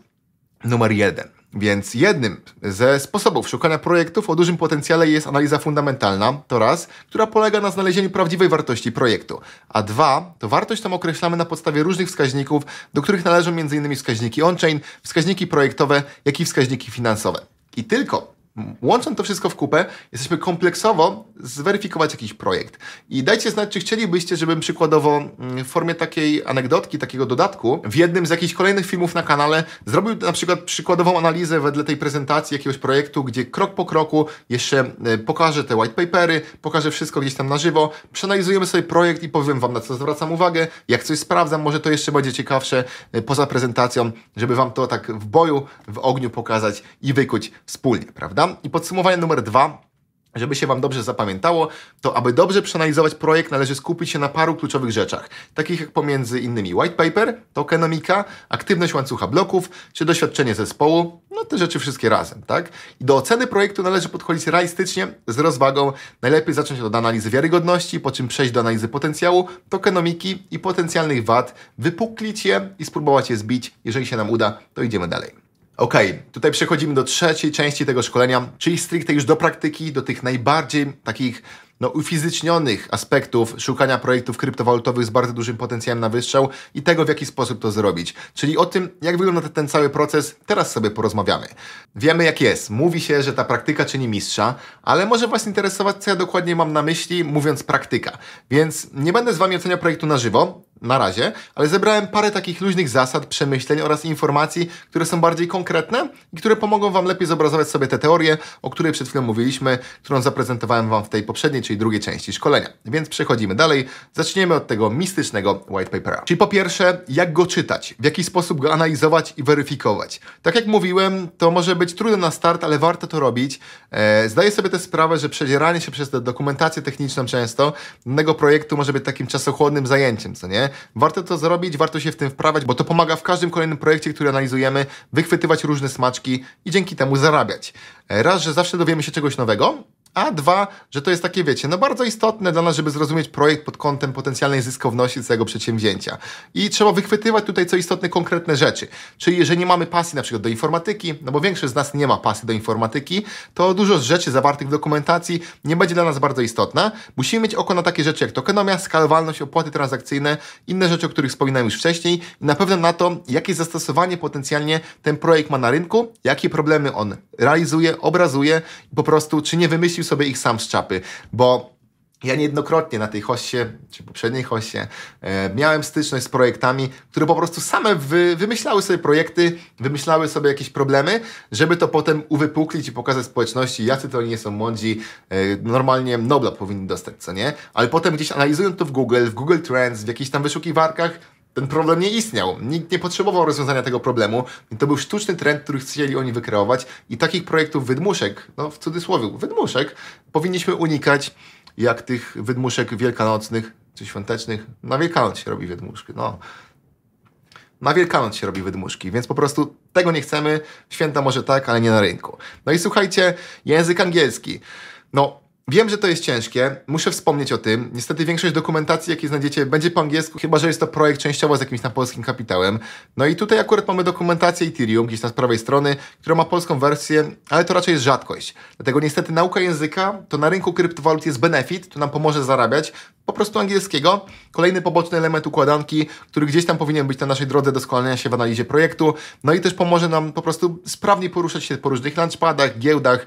numer jeden. Więc jednym ze sposobów szukania projektów o dużym potencjale jest analiza fundamentalna, to raz, która polega na znalezieniu prawdziwej wartości projektu, a dwa, to wartość tam określamy na podstawie różnych wskaźników, do których należą m.in. wskaźniki on-chain, wskaźniki projektowe, jak i wskaźniki finansowe. I tylko łącząc to wszystko w kupę, jesteśmy kompleksowo zweryfikować jakiś projekt. I dajcie znać, czy chcielibyście, żebym przykładowo mm, w formie takiej anegdotki, takiego dodatku, w jednym z jakichś kolejnych filmów na kanale zrobił na przykład przykładową analizę wedle tej prezentacji jakiegoś projektu, gdzie krok po kroku jeszcze e, pokażę te white papery, pokażę wszystko gdzieś tam na żywo, przeanalizujemy sobie projekt i powiem Wam, na co zwracam uwagę, jak coś sprawdzam, może to jeszcze będzie ciekawsze e, poza prezentacją, żeby Wam to tak w boju, w ogniu pokazać i wykuć wspólnie, prawda? I podsumowanie numer dwa. Żeby się Wam dobrze zapamiętało, to aby dobrze przeanalizować projekt, należy skupić się na paru kluczowych rzeczach, takich jak pomiędzy innymi white paper, tokenomika, aktywność łańcucha bloków, czy doświadczenie zespołu, no te rzeczy wszystkie razem, tak? I do oceny projektu należy podchodzić realistycznie, z rozwagą. Najlepiej zacząć od analizy wiarygodności, po czym przejść do analizy potencjału, tokenomiki i potencjalnych wad, wypuklić je i spróbować je zbić. Jeżeli się nam uda, to idziemy dalej. Ok, tutaj przechodzimy do trzeciej części tego szkolenia, czyli stricte już do praktyki, do tych najbardziej takich no, ufizycznionych aspektów szukania projektów kryptowalutowych z bardzo dużym potencjałem na wystrzał i tego, w jaki sposób to zrobić. Czyli o tym, jak wygląda ten cały proces, teraz sobie porozmawiamy. Wiemy, jak jest. Mówi się, że ta praktyka czyni mistrza, ale może Was interesować, co ja dokładnie mam na myśli, mówiąc praktyka. Więc nie będę z Wami oceniał projektu na żywo, na razie, ale zebrałem parę takich luźnych zasad, przemyśleń oraz informacji, które są bardziej konkretne i które pomogą Wam lepiej zobrazować sobie tę teorię, o której przed chwilą mówiliśmy, którą zaprezentowałem Wam w tej poprzedniej, czyli drugiej części szkolenia. Więc przechodzimy dalej. Zaczniemy od tego mistycznego white papera. Czyli po pierwsze, jak go czytać, w jaki sposób go analizować i weryfikować. Tak jak mówiłem, to może być trudne na start, ale warto to robić. E, zdaję sobie tę sprawę, że przedzieranie się przez tę dokumentację techniczną często danego projektu może być takim czasochłodnym zajęciem, co nie? Warto to zrobić, warto się w tym wprawiać, bo to pomaga w każdym kolejnym projekcie, który analizujemy, wychwytywać różne smaczki i dzięki temu zarabiać. E, raz, że zawsze dowiemy się czegoś nowego, a dwa, że to jest takie, wiecie, no bardzo istotne dla nas, żeby zrozumieć projekt pod kątem potencjalnej zyskowności całego przedsięwzięcia. I trzeba wychwytywać tutaj co istotne konkretne rzeczy. Czyli jeżeli nie mamy pasji na przykład do informatyki, no bo większość z nas nie ma pasji do informatyki, to dużo z rzeczy zawartych w dokumentacji nie będzie dla nas bardzo istotna. Musimy mieć oko na takie rzeczy jak tokenomia, skalowalność, opłaty transakcyjne, inne rzeczy, o których wspominałem już wcześniej i na pewno na to, jakie zastosowanie potencjalnie ten projekt ma na rynku, jakie problemy on realizuje, obrazuje i po prostu czy nie wymyśli wymyślił sobie ich sam z czapy, bo ja niejednokrotnie na tej hoście, czy poprzedniej hoście, e, miałem styczność z projektami, które po prostu same wy, wymyślały sobie projekty, wymyślały sobie jakieś problemy, żeby to potem uwypuklić i pokazać społeczności, jacy to oni nie są mądzi, e, normalnie Nobla powinni dostać, co nie? Ale potem gdzieś analizują to w Google, w Google Trends, w jakichś tam wyszukiwarkach, ten problem nie istniał. Nikt nie potrzebował rozwiązania tego problemu. to był sztuczny trend, który chcieli oni wykreować i takich projektów wydmuszek, no w cudzysłowie, wydmuszek, powinniśmy unikać jak tych wydmuszek wielkanocnych czy świątecznych. Na Wielkanoc się robi wydmuszki, no. Na Wielkanoc się robi wydmuszki, więc po prostu tego nie chcemy. Święta może tak, ale nie na rynku. No i słuchajcie, język angielski. No, Wiem, że to jest ciężkie, muszę wspomnieć o tym. Niestety większość dokumentacji, jakiej znajdziecie, będzie po angielsku, chyba że jest to projekt częściowo z jakimś tam polskim kapitałem. No i tutaj akurat mamy dokumentację Ethereum, gdzieś na prawej strony, która ma polską wersję, ale to raczej jest rzadkość. Dlatego niestety nauka języka to na rynku kryptowalut jest benefit, to nam pomoże zarabiać, po prostu angielskiego. Kolejny poboczny element układanki, który gdzieś tam powinien być na naszej drodze do się w analizie projektu, no i też pomoże nam po prostu sprawniej poruszać się po różnych lunchpadach, giełdach,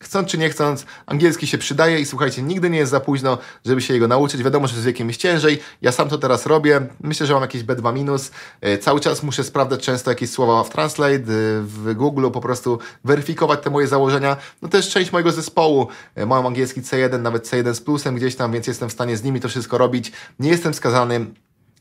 Chcąc czy nie chcąc, angielski się przydaje i słuchajcie, nigdy nie jest za późno, żeby się jego nauczyć. Wiadomo, że z wiekiem jest ciężej. Ja sam to teraz robię. Myślę, że mam jakieś B2 minus. E, cały czas muszę sprawdzać często jakieś słowa w Translate, e, w Google, po prostu weryfikować te moje założenia. No też część mojego zespołu. E, mam angielski C1, nawet C1 z plusem gdzieś tam, więc jestem w stanie z nimi to wszystko robić. Nie jestem skazany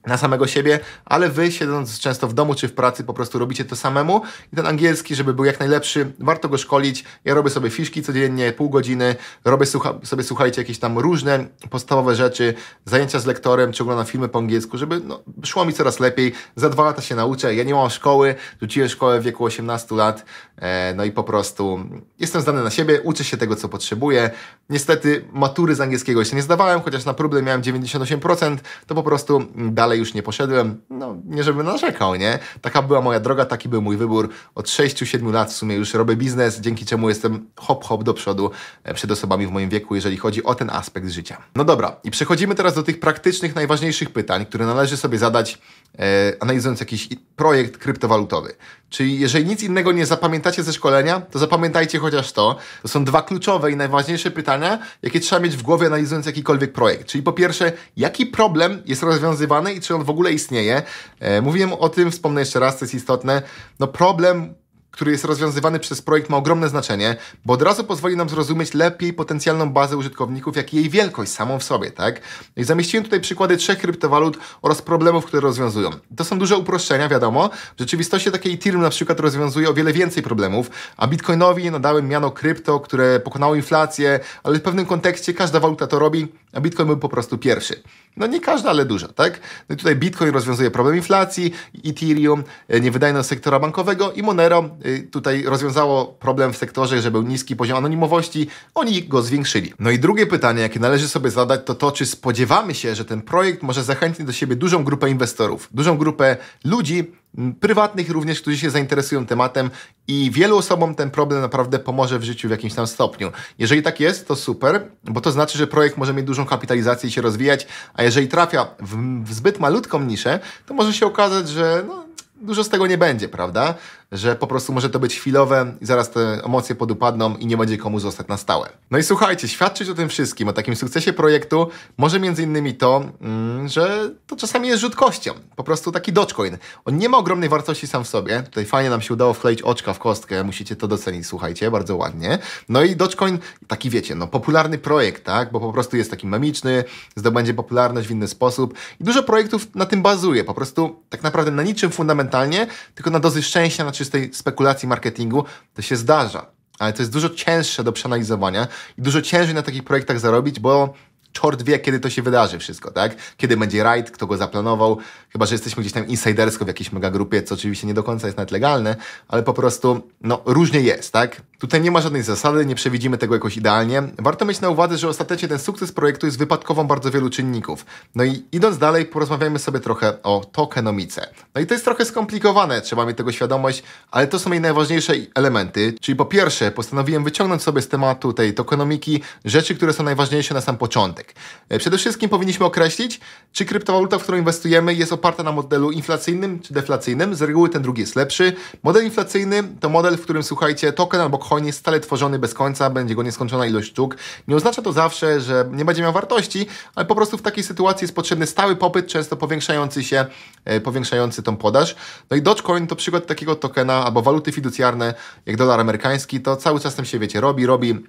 na samego siebie, ale wy siedząc często w domu czy w pracy po prostu robicie to samemu i ten angielski, żeby był jak najlepszy, warto go szkolić. Ja robię sobie fiszki codziennie, pół godziny, robię sobie, słuchajcie, jakieś tam różne podstawowe rzeczy, zajęcia z lektorem, czy oglądam filmy po angielsku, żeby no, szło mi coraz lepiej. Za dwa lata się nauczę, ja nie mam szkoły, rzuciłem szkołę w wieku 18 lat, e, no i po prostu jestem zdany na siebie, uczę się tego, co potrzebuję. Niestety matury z angielskiego jeszcze nie zdawałem, chociaż na próbę miałem 98%, to po prostu dalej dalej już nie poszedłem, no nie żeby narzekał, nie? Taka była moja droga, taki był mój wybór. Od 6-7 lat w sumie już robię biznes, dzięki czemu jestem hop hop do przodu e, przed osobami w moim wieku, jeżeli chodzi o ten aspekt życia. No dobra, i przechodzimy teraz do tych praktycznych, najważniejszych pytań, które należy sobie zadać, e, analizując jakiś projekt kryptowalutowy. Czyli jeżeli nic innego nie zapamiętacie ze szkolenia, to zapamiętajcie chociaż to. To są dwa kluczowe i najważniejsze pytania, jakie trzeba mieć w głowie, analizując jakikolwiek projekt. Czyli po pierwsze, jaki problem jest rozwiązywany i czy on w ogóle istnieje. E, mówiłem o tym, wspomnę jeszcze raz, to jest istotne. No problem który jest rozwiązywany przez projekt, ma ogromne znaczenie, bo od razu pozwoli nam zrozumieć lepiej potencjalną bazę użytkowników, jak i jej wielkość samą w sobie, tak? I zamieściłem tutaj przykłady trzech kryptowalut oraz problemów, które rozwiązują. To są duże uproszczenia, wiadomo. W rzeczywistości takiej Ethereum na przykład rozwiązuje o wiele więcej problemów, a Bitcoinowi nadałem miano krypto, które pokonało inflację, ale w pewnym kontekście każda waluta to robi, a Bitcoin był po prostu pierwszy. No nie każda, ale duża, tak? No i tutaj Bitcoin rozwiązuje problem inflacji, Ethereum, e, niewydajność sektora bankowego i Monero e, tutaj rozwiązało problem w sektorze, że był niski poziom anonimowości, oni go zwiększyli. No i drugie pytanie, jakie należy sobie zadać, to to, czy spodziewamy się, że ten projekt może zachęcić do siebie dużą grupę inwestorów, dużą grupę ludzi, prywatnych również, którzy się zainteresują tematem i wielu osobom ten problem naprawdę pomoże w życiu w jakimś tam stopniu. Jeżeli tak jest, to super, bo to znaczy, że projekt może mieć dużą kapitalizację i się rozwijać, a jeżeli trafia w, w zbyt malutką niszę, to może się okazać, że no, dużo z tego nie będzie, prawda? że po prostu może to być chwilowe i zaraz te emocje podupadną i nie będzie komu zostać na stałe. No i słuchajcie, świadczyć o tym wszystkim, o takim sukcesie projektu może między innymi to, mm, że to czasami jest rzutkością. Po prostu taki Dogecoin. On nie ma ogromnej wartości sam w sobie. Tutaj fajnie nam się udało wkleić oczka w kostkę, musicie to docenić, słuchajcie, bardzo ładnie. No i Dogecoin, taki wiecie, no popularny projekt, tak, bo po prostu jest taki memiczny, zdobędzie popularność w inny sposób i dużo projektów na tym bazuje. Po prostu tak naprawdę na niczym fundamentalnie, tylko na dozy szczęścia, na czystej znaczy spekulacji marketingu, to się zdarza. Ale to jest dużo cięższe do przeanalizowania i dużo ciężej na takich projektach zarobić, bo czort wie, kiedy to się wydarzy wszystko, tak? Kiedy będzie rajd, kto go zaplanował, chyba, że jesteśmy gdzieś tam insidersko w jakiejś mega grupie, co oczywiście nie do końca jest nawet legalne, ale po prostu, no, różnie jest, tak? Tutaj nie ma żadnej zasady, nie przewidzimy tego jakoś idealnie. Warto mieć na uwadze, że ostatecznie ten sukces projektu jest wypadkową bardzo wielu czynników. No i idąc dalej, porozmawiajmy sobie trochę o tokenomice. No i to jest trochę skomplikowane, trzeba mieć tego świadomość, ale to są jej najważniejsze elementy. Czyli po pierwsze, postanowiłem wyciągnąć sobie z tematu tej tokenomiki rzeczy, które są najważniejsze na sam początek. E, przede wszystkim powinniśmy określić, czy kryptowaluta, w którą inwestujemy, jest oparta na modelu inflacyjnym czy deflacyjnym. Z reguły ten drugi jest lepszy. Model inflacyjny to model, w którym słuchajcie, token albo coin on jest stale tworzony bez końca, będzie go nieskończona ilość sztuk. Nie oznacza to zawsze, że nie będzie miał wartości, ale po prostu w takiej sytuacji jest potrzebny stały popyt, często powiększający się, e, powiększający tą podaż. No i Dogecoin to przykład takiego tokena albo waluty fiducjarne, jak dolar amerykański, to cały czas tam się, wiecie, robi, robi,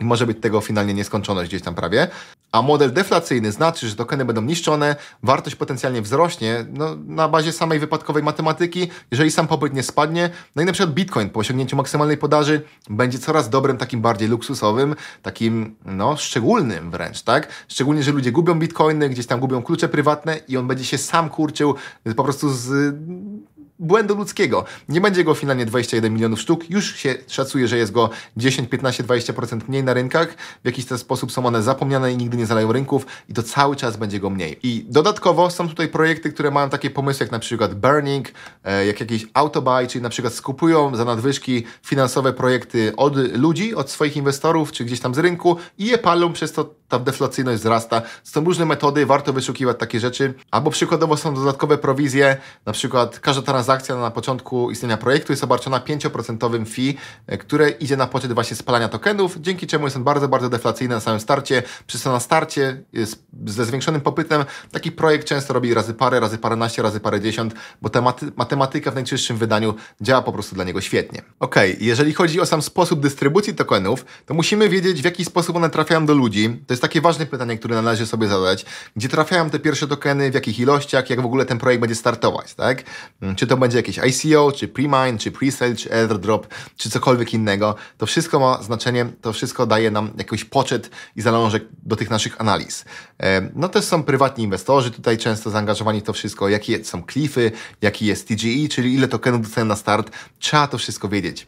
może być tego finalnie nieskończoność gdzieś tam prawie. A model deflacyjny znaczy, że tokeny będą niszczone, wartość potencjalnie wzrośnie no, na bazie samej wypadkowej matematyki, jeżeli sam popyt nie spadnie. No i na przykład Bitcoin po osiągnięciu maksymalnej podaży będzie coraz dobrem takim bardziej luksusowym, takim no, szczególnym wręcz, tak? Szczególnie, że ludzie gubią Bitcoiny, gdzieś tam gubią klucze prywatne i on będzie się sam kurczył po prostu z błędu ludzkiego. Nie będzie go finalnie 21 milionów sztuk, już się szacuje, że jest go 10, 15, 20% mniej na rynkach, w jakiś ten sposób są one zapomniane i nigdy nie zalają rynków i to cały czas będzie go mniej. I dodatkowo są tutaj projekty, które mają takie pomysły jak na przykład Burning, e, jak jakieś Autobuy, czyli na przykład skupują za nadwyżki finansowe projekty od ludzi, od swoich inwestorów, czy gdzieś tam z rynku i je palą przez to ta deflacyjność wzrasta. Są różne metody, warto wyszukiwać takie rzeczy. Albo przykładowo są dodatkowe prowizje, na przykład każda transakcja na początku istnienia projektu jest obarczona 5% fee, e, które idzie na poczet właśnie spalania tokenów, dzięki czemu jest on bardzo, bardzo deflacyjny na samym starcie. Przez to na starcie ze zwiększonym popytem taki projekt często robi razy parę, razy paręnaście, razy parę dziesiąt, bo ta matematyka w najczystszym wydaniu działa po prostu dla niego świetnie. Ok, jeżeli chodzi o sam sposób dystrybucji tokenów, to musimy wiedzieć w jaki sposób one trafiają do ludzi. To jest jest takie ważne pytanie, które należy sobie zadać. Gdzie trafiają te pierwsze tokeny, w jakich ilościach, jak w ogóle ten projekt będzie startować, tak? Mm, czy to będzie jakieś ICO, czy pre-mine, czy pre-sale, czy airdrop, czy cokolwiek innego. To wszystko ma znaczenie, to wszystko daje nam jakiś poczet i zalążek do tych naszych analiz. No też są prywatni inwestorzy tutaj często zaangażowani w to wszystko, jakie są klify, jaki jest TGI, e, czyli ile tokenów dostają na start. Trzeba to wszystko wiedzieć.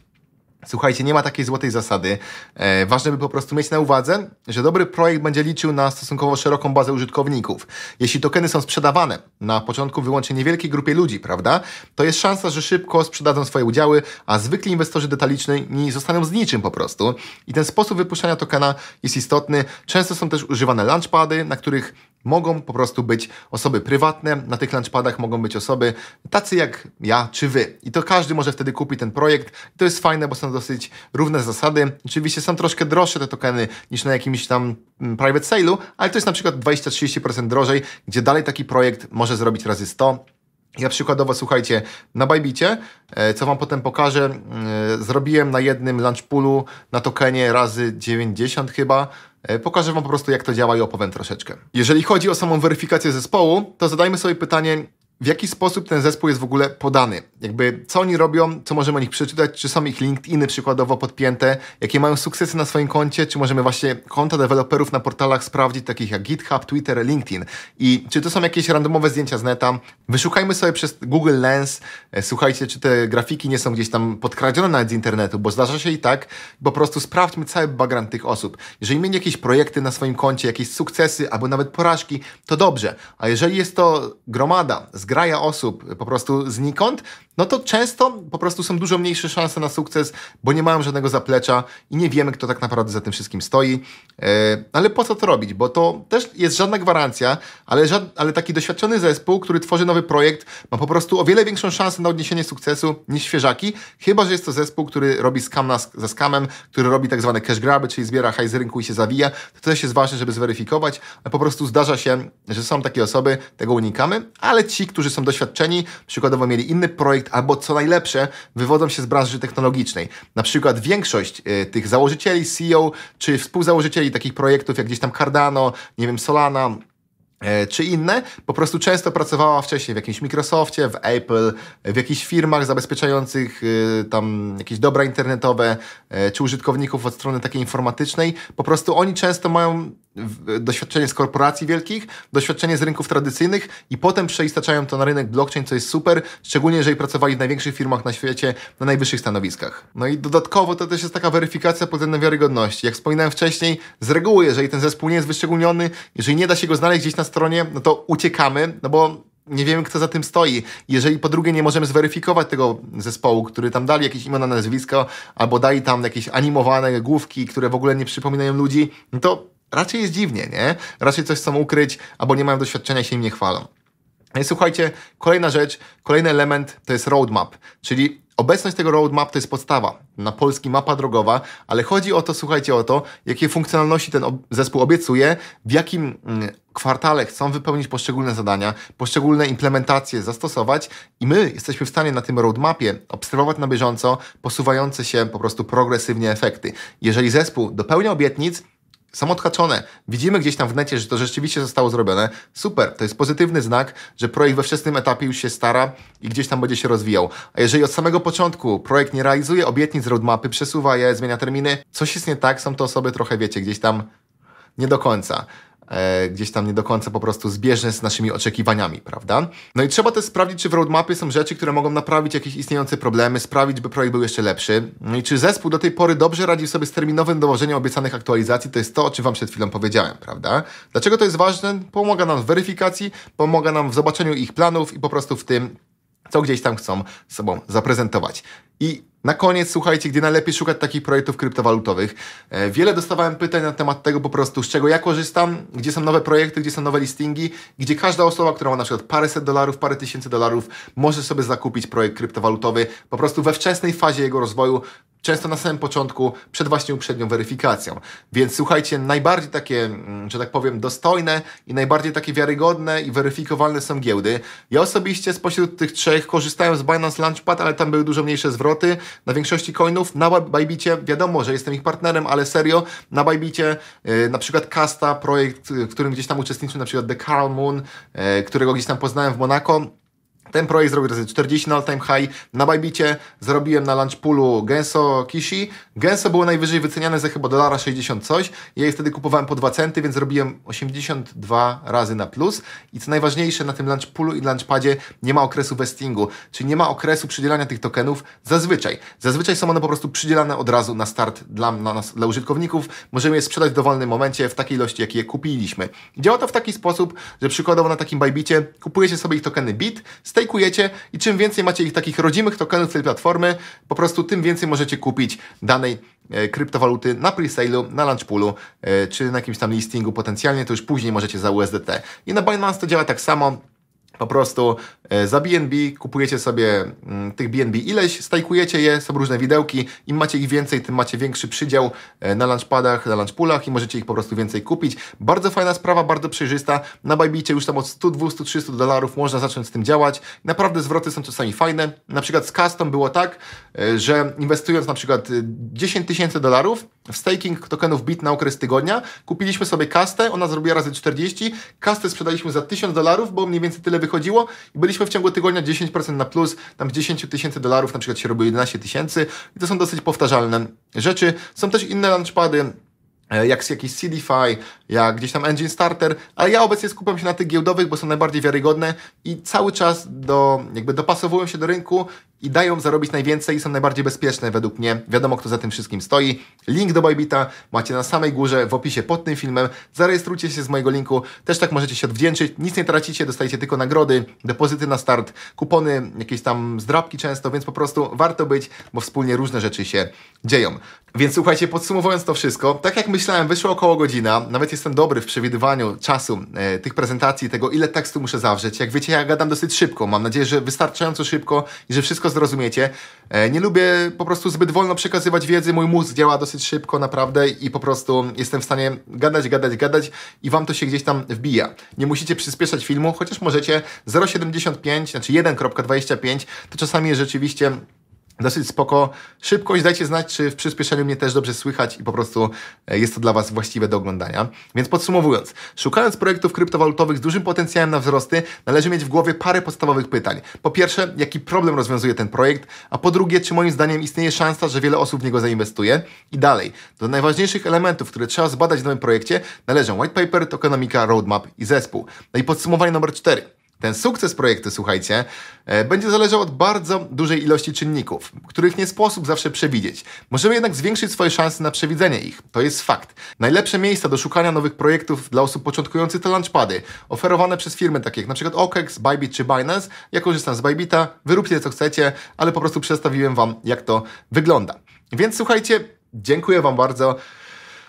Słuchajcie, nie ma takiej złotej zasady. E, ważne, by po prostu mieć na uwadze, że dobry projekt będzie liczył na stosunkowo szeroką bazę użytkowników. Jeśli tokeny są sprzedawane na początku wyłącznie niewielkiej grupie ludzi, prawda, to jest szansa, że szybko sprzedadzą swoje udziały, a zwykli inwestorzy detaliczni zostaną z niczym po prostu. I ten sposób wypuszczania tokena jest istotny. Często są też używane launchpady, na których Mogą po prostu być osoby prywatne, na tych lunchpadach mogą być osoby tacy jak ja czy wy. I to każdy może wtedy kupić ten projekt. I to jest fajne, bo są dosyć równe zasady. Oczywiście są troszkę droższe te tokeny niż na jakimś tam mm, private sale'u, ale to jest na przykład 20-30% drożej, gdzie dalej taki projekt może zrobić razy 100. Ja przykładowo, słuchajcie, na Bajbicie, e, co Wam potem pokażę, mm, e, zrobiłem na jednym lunch poolu na tokenie razy 90 chyba, E, pokażę Wam po prostu, jak to działa i opowiem troszeczkę. Jeżeli chodzi o samą weryfikację zespołu, to zadajmy sobie pytanie, w jaki sposób ten zespół jest w ogóle podany. Jakby co oni robią, co możemy o nich przeczytać, czy są ich LinkedIny przykładowo podpięte, jakie mają sukcesy na swoim koncie, czy możemy właśnie konta deweloperów na portalach sprawdzić, takich jak GitHub, Twitter, LinkedIn. I czy to są jakieś randomowe zdjęcia z neta? Wyszukajmy sobie przez Google Lens, e, słuchajcie, czy te grafiki nie są gdzieś tam podkradzione nawet z internetu, bo zdarza się i tak, po prostu sprawdźmy cały background tych osób. Jeżeli mieli jakieś projekty na swoim koncie, jakieś sukcesy albo nawet porażki, to dobrze, a jeżeli jest to gromada z zgraja osób po prostu znikąd, no to często po prostu są dużo mniejsze szanse na sukces, bo nie mają żadnego zaplecza i nie wiemy, kto tak naprawdę za tym wszystkim stoi. E, ale po co to robić? Bo to też jest żadna gwarancja, ale, ale taki doświadczony zespół, który tworzy nowy projekt, ma po prostu o wiele większą szansę na odniesienie sukcesu niż świeżaki, chyba że jest to zespół, który robi scam na, za scamem, który robi tak zwane cash graby, czyli zbiera hajs z rynku i się zawija. To też jest ważne, żeby zweryfikować, ale po prostu zdarza się, że są takie osoby, tego unikamy, ale ci, którzy są doświadczeni, przykładowo mieli inny projekt, albo co najlepsze, wywodzą się z branży technologicznej. Na przykład większość e, tych założycieli, CEO, czy współzałożycieli takich projektów jak gdzieś tam Cardano, nie wiem, Solana, e, czy inne, po prostu często pracowała wcześniej w jakimś Microsoftie, w Apple, w jakichś firmach zabezpieczających e, tam jakieś dobra internetowe, czy użytkowników od strony takiej informatycznej. Po prostu oni często mają doświadczenie z korporacji wielkich, doświadczenie z rynków tradycyjnych i potem przeistaczają to na rynek blockchain, co jest super, szczególnie jeżeli pracowali w największych firmach na świecie, na najwyższych stanowiskach. No i dodatkowo to też jest taka weryfikacja pod względem wiarygodności. Jak wspominałem wcześniej, z reguły, jeżeli ten zespół nie jest wyszczególniony, jeżeli nie da się go znaleźć gdzieś na stronie, no to uciekamy, no bo nie wiemy, kto za tym stoi. Jeżeli po drugie nie możemy zweryfikować tego zespołu, który tam dali jakieś imiona, nazwisko, albo dali tam jakieś animowane główki, które w ogóle nie przypominają ludzi, no to raczej jest dziwnie, nie? Raczej coś chcą ukryć, albo nie mają doświadczenia i się im nie chwalą. No I słuchajcie, kolejna rzecz, kolejny element to jest roadmap, czyli Obecność tego roadmap to jest podstawa. Na polski mapa drogowa, ale chodzi o to, słuchajcie, o to, jakie funkcjonalności ten ob zespół obiecuje, w jakim mm, kwartale chcą wypełnić poszczególne zadania, poszczególne implementacje zastosować i my jesteśmy w stanie na tym roadmapie obserwować na bieżąco posuwające się po prostu progresywnie efekty. Jeżeli zespół dopełnia obietnic, są odhaczone. Widzimy gdzieś tam w necie, że to rzeczywiście zostało zrobione. Super, to jest pozytywny znak, że projekt we wczesnym etapie już się stara i gdzieś tam będzie się rozwijał. A jeżeli od samego początku projekt nie realizuje obietnic roadmapy, przesuwa je, zmienia terminy, coś jest nie tak, są to osoby trochę, wiecie, gdzieś tam nie do końca e, gdzieś tam nie do końca po prostu zbieżne z naszymi oczekiwaniami, prawda? No i trzeba też sprawdzić, czy w roadmapie są rzeczy, które mogą naprawić jakieś istniejące problemy, sprawić, by projekt był jeszcze lepszy. No i czy zespół do tej pory dobrze radził sobie z terminowym dołożeniem obiecanych aktualizacji, to jest to, o czym Wam przed chwilą powiedziałem, prawda? Dlaczego to jest ważne? Pomaga nam w weryfikacji, pomaga nam w zobaczeniu ich planów i po prostu w tym, co gdzieś tam chcą sobą zaprezentować. I na koniec, słuchajcie, gdzie najlepiej szukać takich projektów kryptowalutowych. E, wiele dostawałem pytań na temat tego po prostu, z czego ja korzystam, gdzie są nowe projekty, gdzie są nowe listingi, gdzie każda osoba, która ma na przykład paręset dolarów, parę tysięcy dolarów, może sobie zakupić projekt kryptowalutowy. Po prostu we wczesnej fazie jego rozwoju często na samym początku, przed właśnie uprzednią weryfikacją. Więc słuchajcie, najbardziej takie, mm, że tak powiem, dostojne i najbardziej takie wiarygodne i weryfikowalne są giełdy. Ja osobiście spośród tych trzech korzystałem z Binance Launchpad, ale tam były dużo mniejsze zwroty na większości coinów. Na Bybicie wiadomo, że jestem ich partnerem, ale serio, na Bybicie yy, e, na przykład Kasta, projekt, w którym gdzieś tam uczestniczył na przykład The Carl Moon, yy, którego gdzieś tam poznałem w Monako, ten projekt zrobił razy 40 na all-time high. Na Bajbicie zrobiłem na poolu Genso Kishi. Genso było najwyżej wyceniane za chyba dolara 60 coś. Ja je wtedy kupowałem po 2 centy, więc zrobiłem 82 razy na plus. I co najważniejsze, na tym poolu i launchpadzie nie ma okresu vestingu, czyli nie ma okresu przydzielania tych tokenów zazwyczaj. Zazwyczaj są one po prostu przydzielane od razu na start dla nas, dla użytkowników. Możemy je sprzedać w dowolnym momencie w takiej ilości, jakiej je kupiliśmy. Działa to w taki sposób, że przykładowo na takim Bajbicie kupujecie sobie ich tokeny BIT, stajkujecie i czym więcej macie ich takich rodzimych tokenów tej platformy, po prostu tym więcej możecie kupić danej e, kryptowaluty na presale'u, na launchpoolu, e, czy na jakimś tam listingu potencjalnie, to już później możecie za USDT. I na Binance to działa tak samo. Po prostu E, za BNB kupujecie sobie mm, tych BNB ileś, stajkujecie je, są różne widełki. Im macie ich więcej, tym macie większy przydział e, na launchpadach, na launchpoolach i możecie ich po prostu więcej kupić. Bardzo fajna sprawa, bardzo przejrzysta. Na Bybitcie już tam od 100, 200, 300 dolarów można zacząć z tym działać. Naprawdę zwroty są czasami fajne. Na przykład z Custom było tak, e, że inwestując na przykład 10 tysięcy dolarów w staking tokenów BIT na okres tygodnia, kupiliśmy sobie kastę, ona zrobiła razy 40, kastę sprzedaliśmy za 1000 dolarów, bo mniej więcej tyle wychodziło i byliśmy mieliśmy w ciągu tygodnia 10% na plus, tam z 10 tysięcy dolarów na przykład się robi 11 tysięcy i to są dosyć powtarzalne rzeczy. Są też inne launchpady, e, jak z jakiejś CDFI, jak gdzieś tam Engine Starter, ale ja obecnie skupiam się na tych giełdowych, bo są najbardziej wiarygodne i cały czas do, jakby dopasowują się do rynku i dają zarobić najwięcej i są najbardziej bezpieczne według mnie. Wiadomo, kto za tym wszystkim stoi. Link do Bybita macie na samej górze w opisie pod tym filmem. Zarejestrujcie się z mojego linku, też tak możecie się odwdzięczyć. Nic nie tracicie, dostajecie tylko nagrody, depozyty na start, kupony, jakieś tam zdrabki często, więc po prostu warto być, bo wspólnie różne rzeczy się dzieją. Więc słuchajcie, podsumowując to wszystko, tak jak myślałem, wyszło około godzina, nawet jestem dobry w przewidywaniu czasu e, tych prezentacji, tego ile tekstu muszę zawrzeć. Jak wiecie, ja gadam dosyć szybko. Mam nadzieję, że wystarczająco szybko i że wszystko zrozumiecie. E, nie lubię po prostu zbyt wolno przekazywać wiedzy. Mój mózg działa dosyć szybko naprawdę i po prostu jestem w stanie gadać, gadać, gadać i wam to się gdzieś tam wbija. Nie musicie przyspieszać filmu, chociaż możecie 0,75, znaczy 1,25 to czasami rzeczywiście dosyć spoko, szybko i dajcie znać, czy w przyspieszeniu mnie też dobrze słychać i po prostu e, jest to dla Was właściwe do oglądania. Więc podsumowując, szukając projektów kryptowalutowych z dużym potencjałem na wzrosty, należy mieć w głowie parę podstawowych pytań. Po pierwsze, jaki problem rozwiązuje ten projekt, a po drugie, czy moim zdaniem istnieje szansa, że wiele osób w niego zainwestuje? I dalej, do najważniejszych elementów, które trzeba zbadać w nowym projekcie, należą white paper, tokenomika, roadmap i zespół. No i podsumowanie numer cztery. Ten sukces projektu, słuchajcie, e, będzie zależał od bardzo dużej ilości czynników, których nie sposób zawsze przewidzieć. Możemy jednak zwiększyć swoje szanse na przewidzenie ich. To jest fakt. Najlepsze miejsca do szukania nowych projektów dla osób początkujących to launchpady, oferowane przez firmy takie jak np. OKEX, Bybit czy Binance. Ja korzystam z Bybita, wyróbcie co chcecie, ale po prostu przedstawiłem Wam, jak to wygląda. Więc słuchajcie, dziękuję Wam bardzo.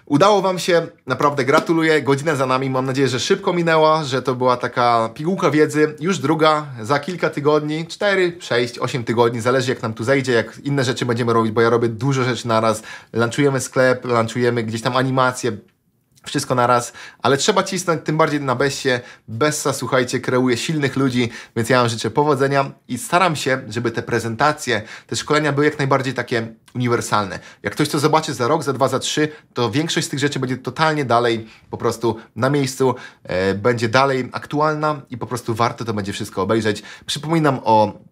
Udało Wam się, naprawdę gratuluję. Godzina za nami, mam nadzieję, że szybko minęła, że to była taka pigułka wiedzy. Już druga za kilka tygodni, 4, 6, 8 tygodni, zależy jak nam tu zejdzie, jak inne rzeczy będziemy robić, bo ja robię dużo rzeczy naraz. Lanczujemy sklep, lanczujemy gdzieś tam animacje, wszystko na raz, ale trzeba cisnąć, tym bardziej na Bessie. Bessa, słuchajcie, kreuje silnych ludzi, więc ja Wam życzę powodzenia i staram się, żeby te prezentacje, te szkolenia były jak najbardziej takie uniwersalne. Jak ktoś to zobaczy za rok, za dwa, za trzy, to większość z tych rzeczy będzie totalnie dalej po prostu na miejscu, e, będzie dalej aktualna i po prostu warto to będzie wszystko obejrzeć. Przypominam o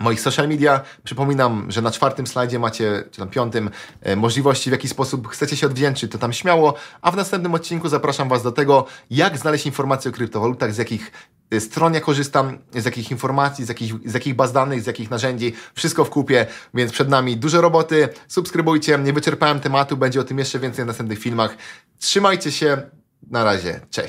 moich social media. Przypominam, że na czwartym slajdzie macie, czy tam piątym, e, możliwości, w jaki sposób chcecie się odwdzięczyć, to tam śmiało. A w następnym odcinku zapraszam Was do tego, jak znaleźć informacje o kryptowalutach, z jakich e, stron ja korzystam, z jakich informacji, z jakich, z jakich baz danych, z jakich narzędzi, wszystko w kupie, więc przed nami dużo roboty. Subskrybujcie, nie wyczerpałem tematu, będzie o tym jeszcze więcej w następnych filmach. Trzymajcie się, na razie, cześć.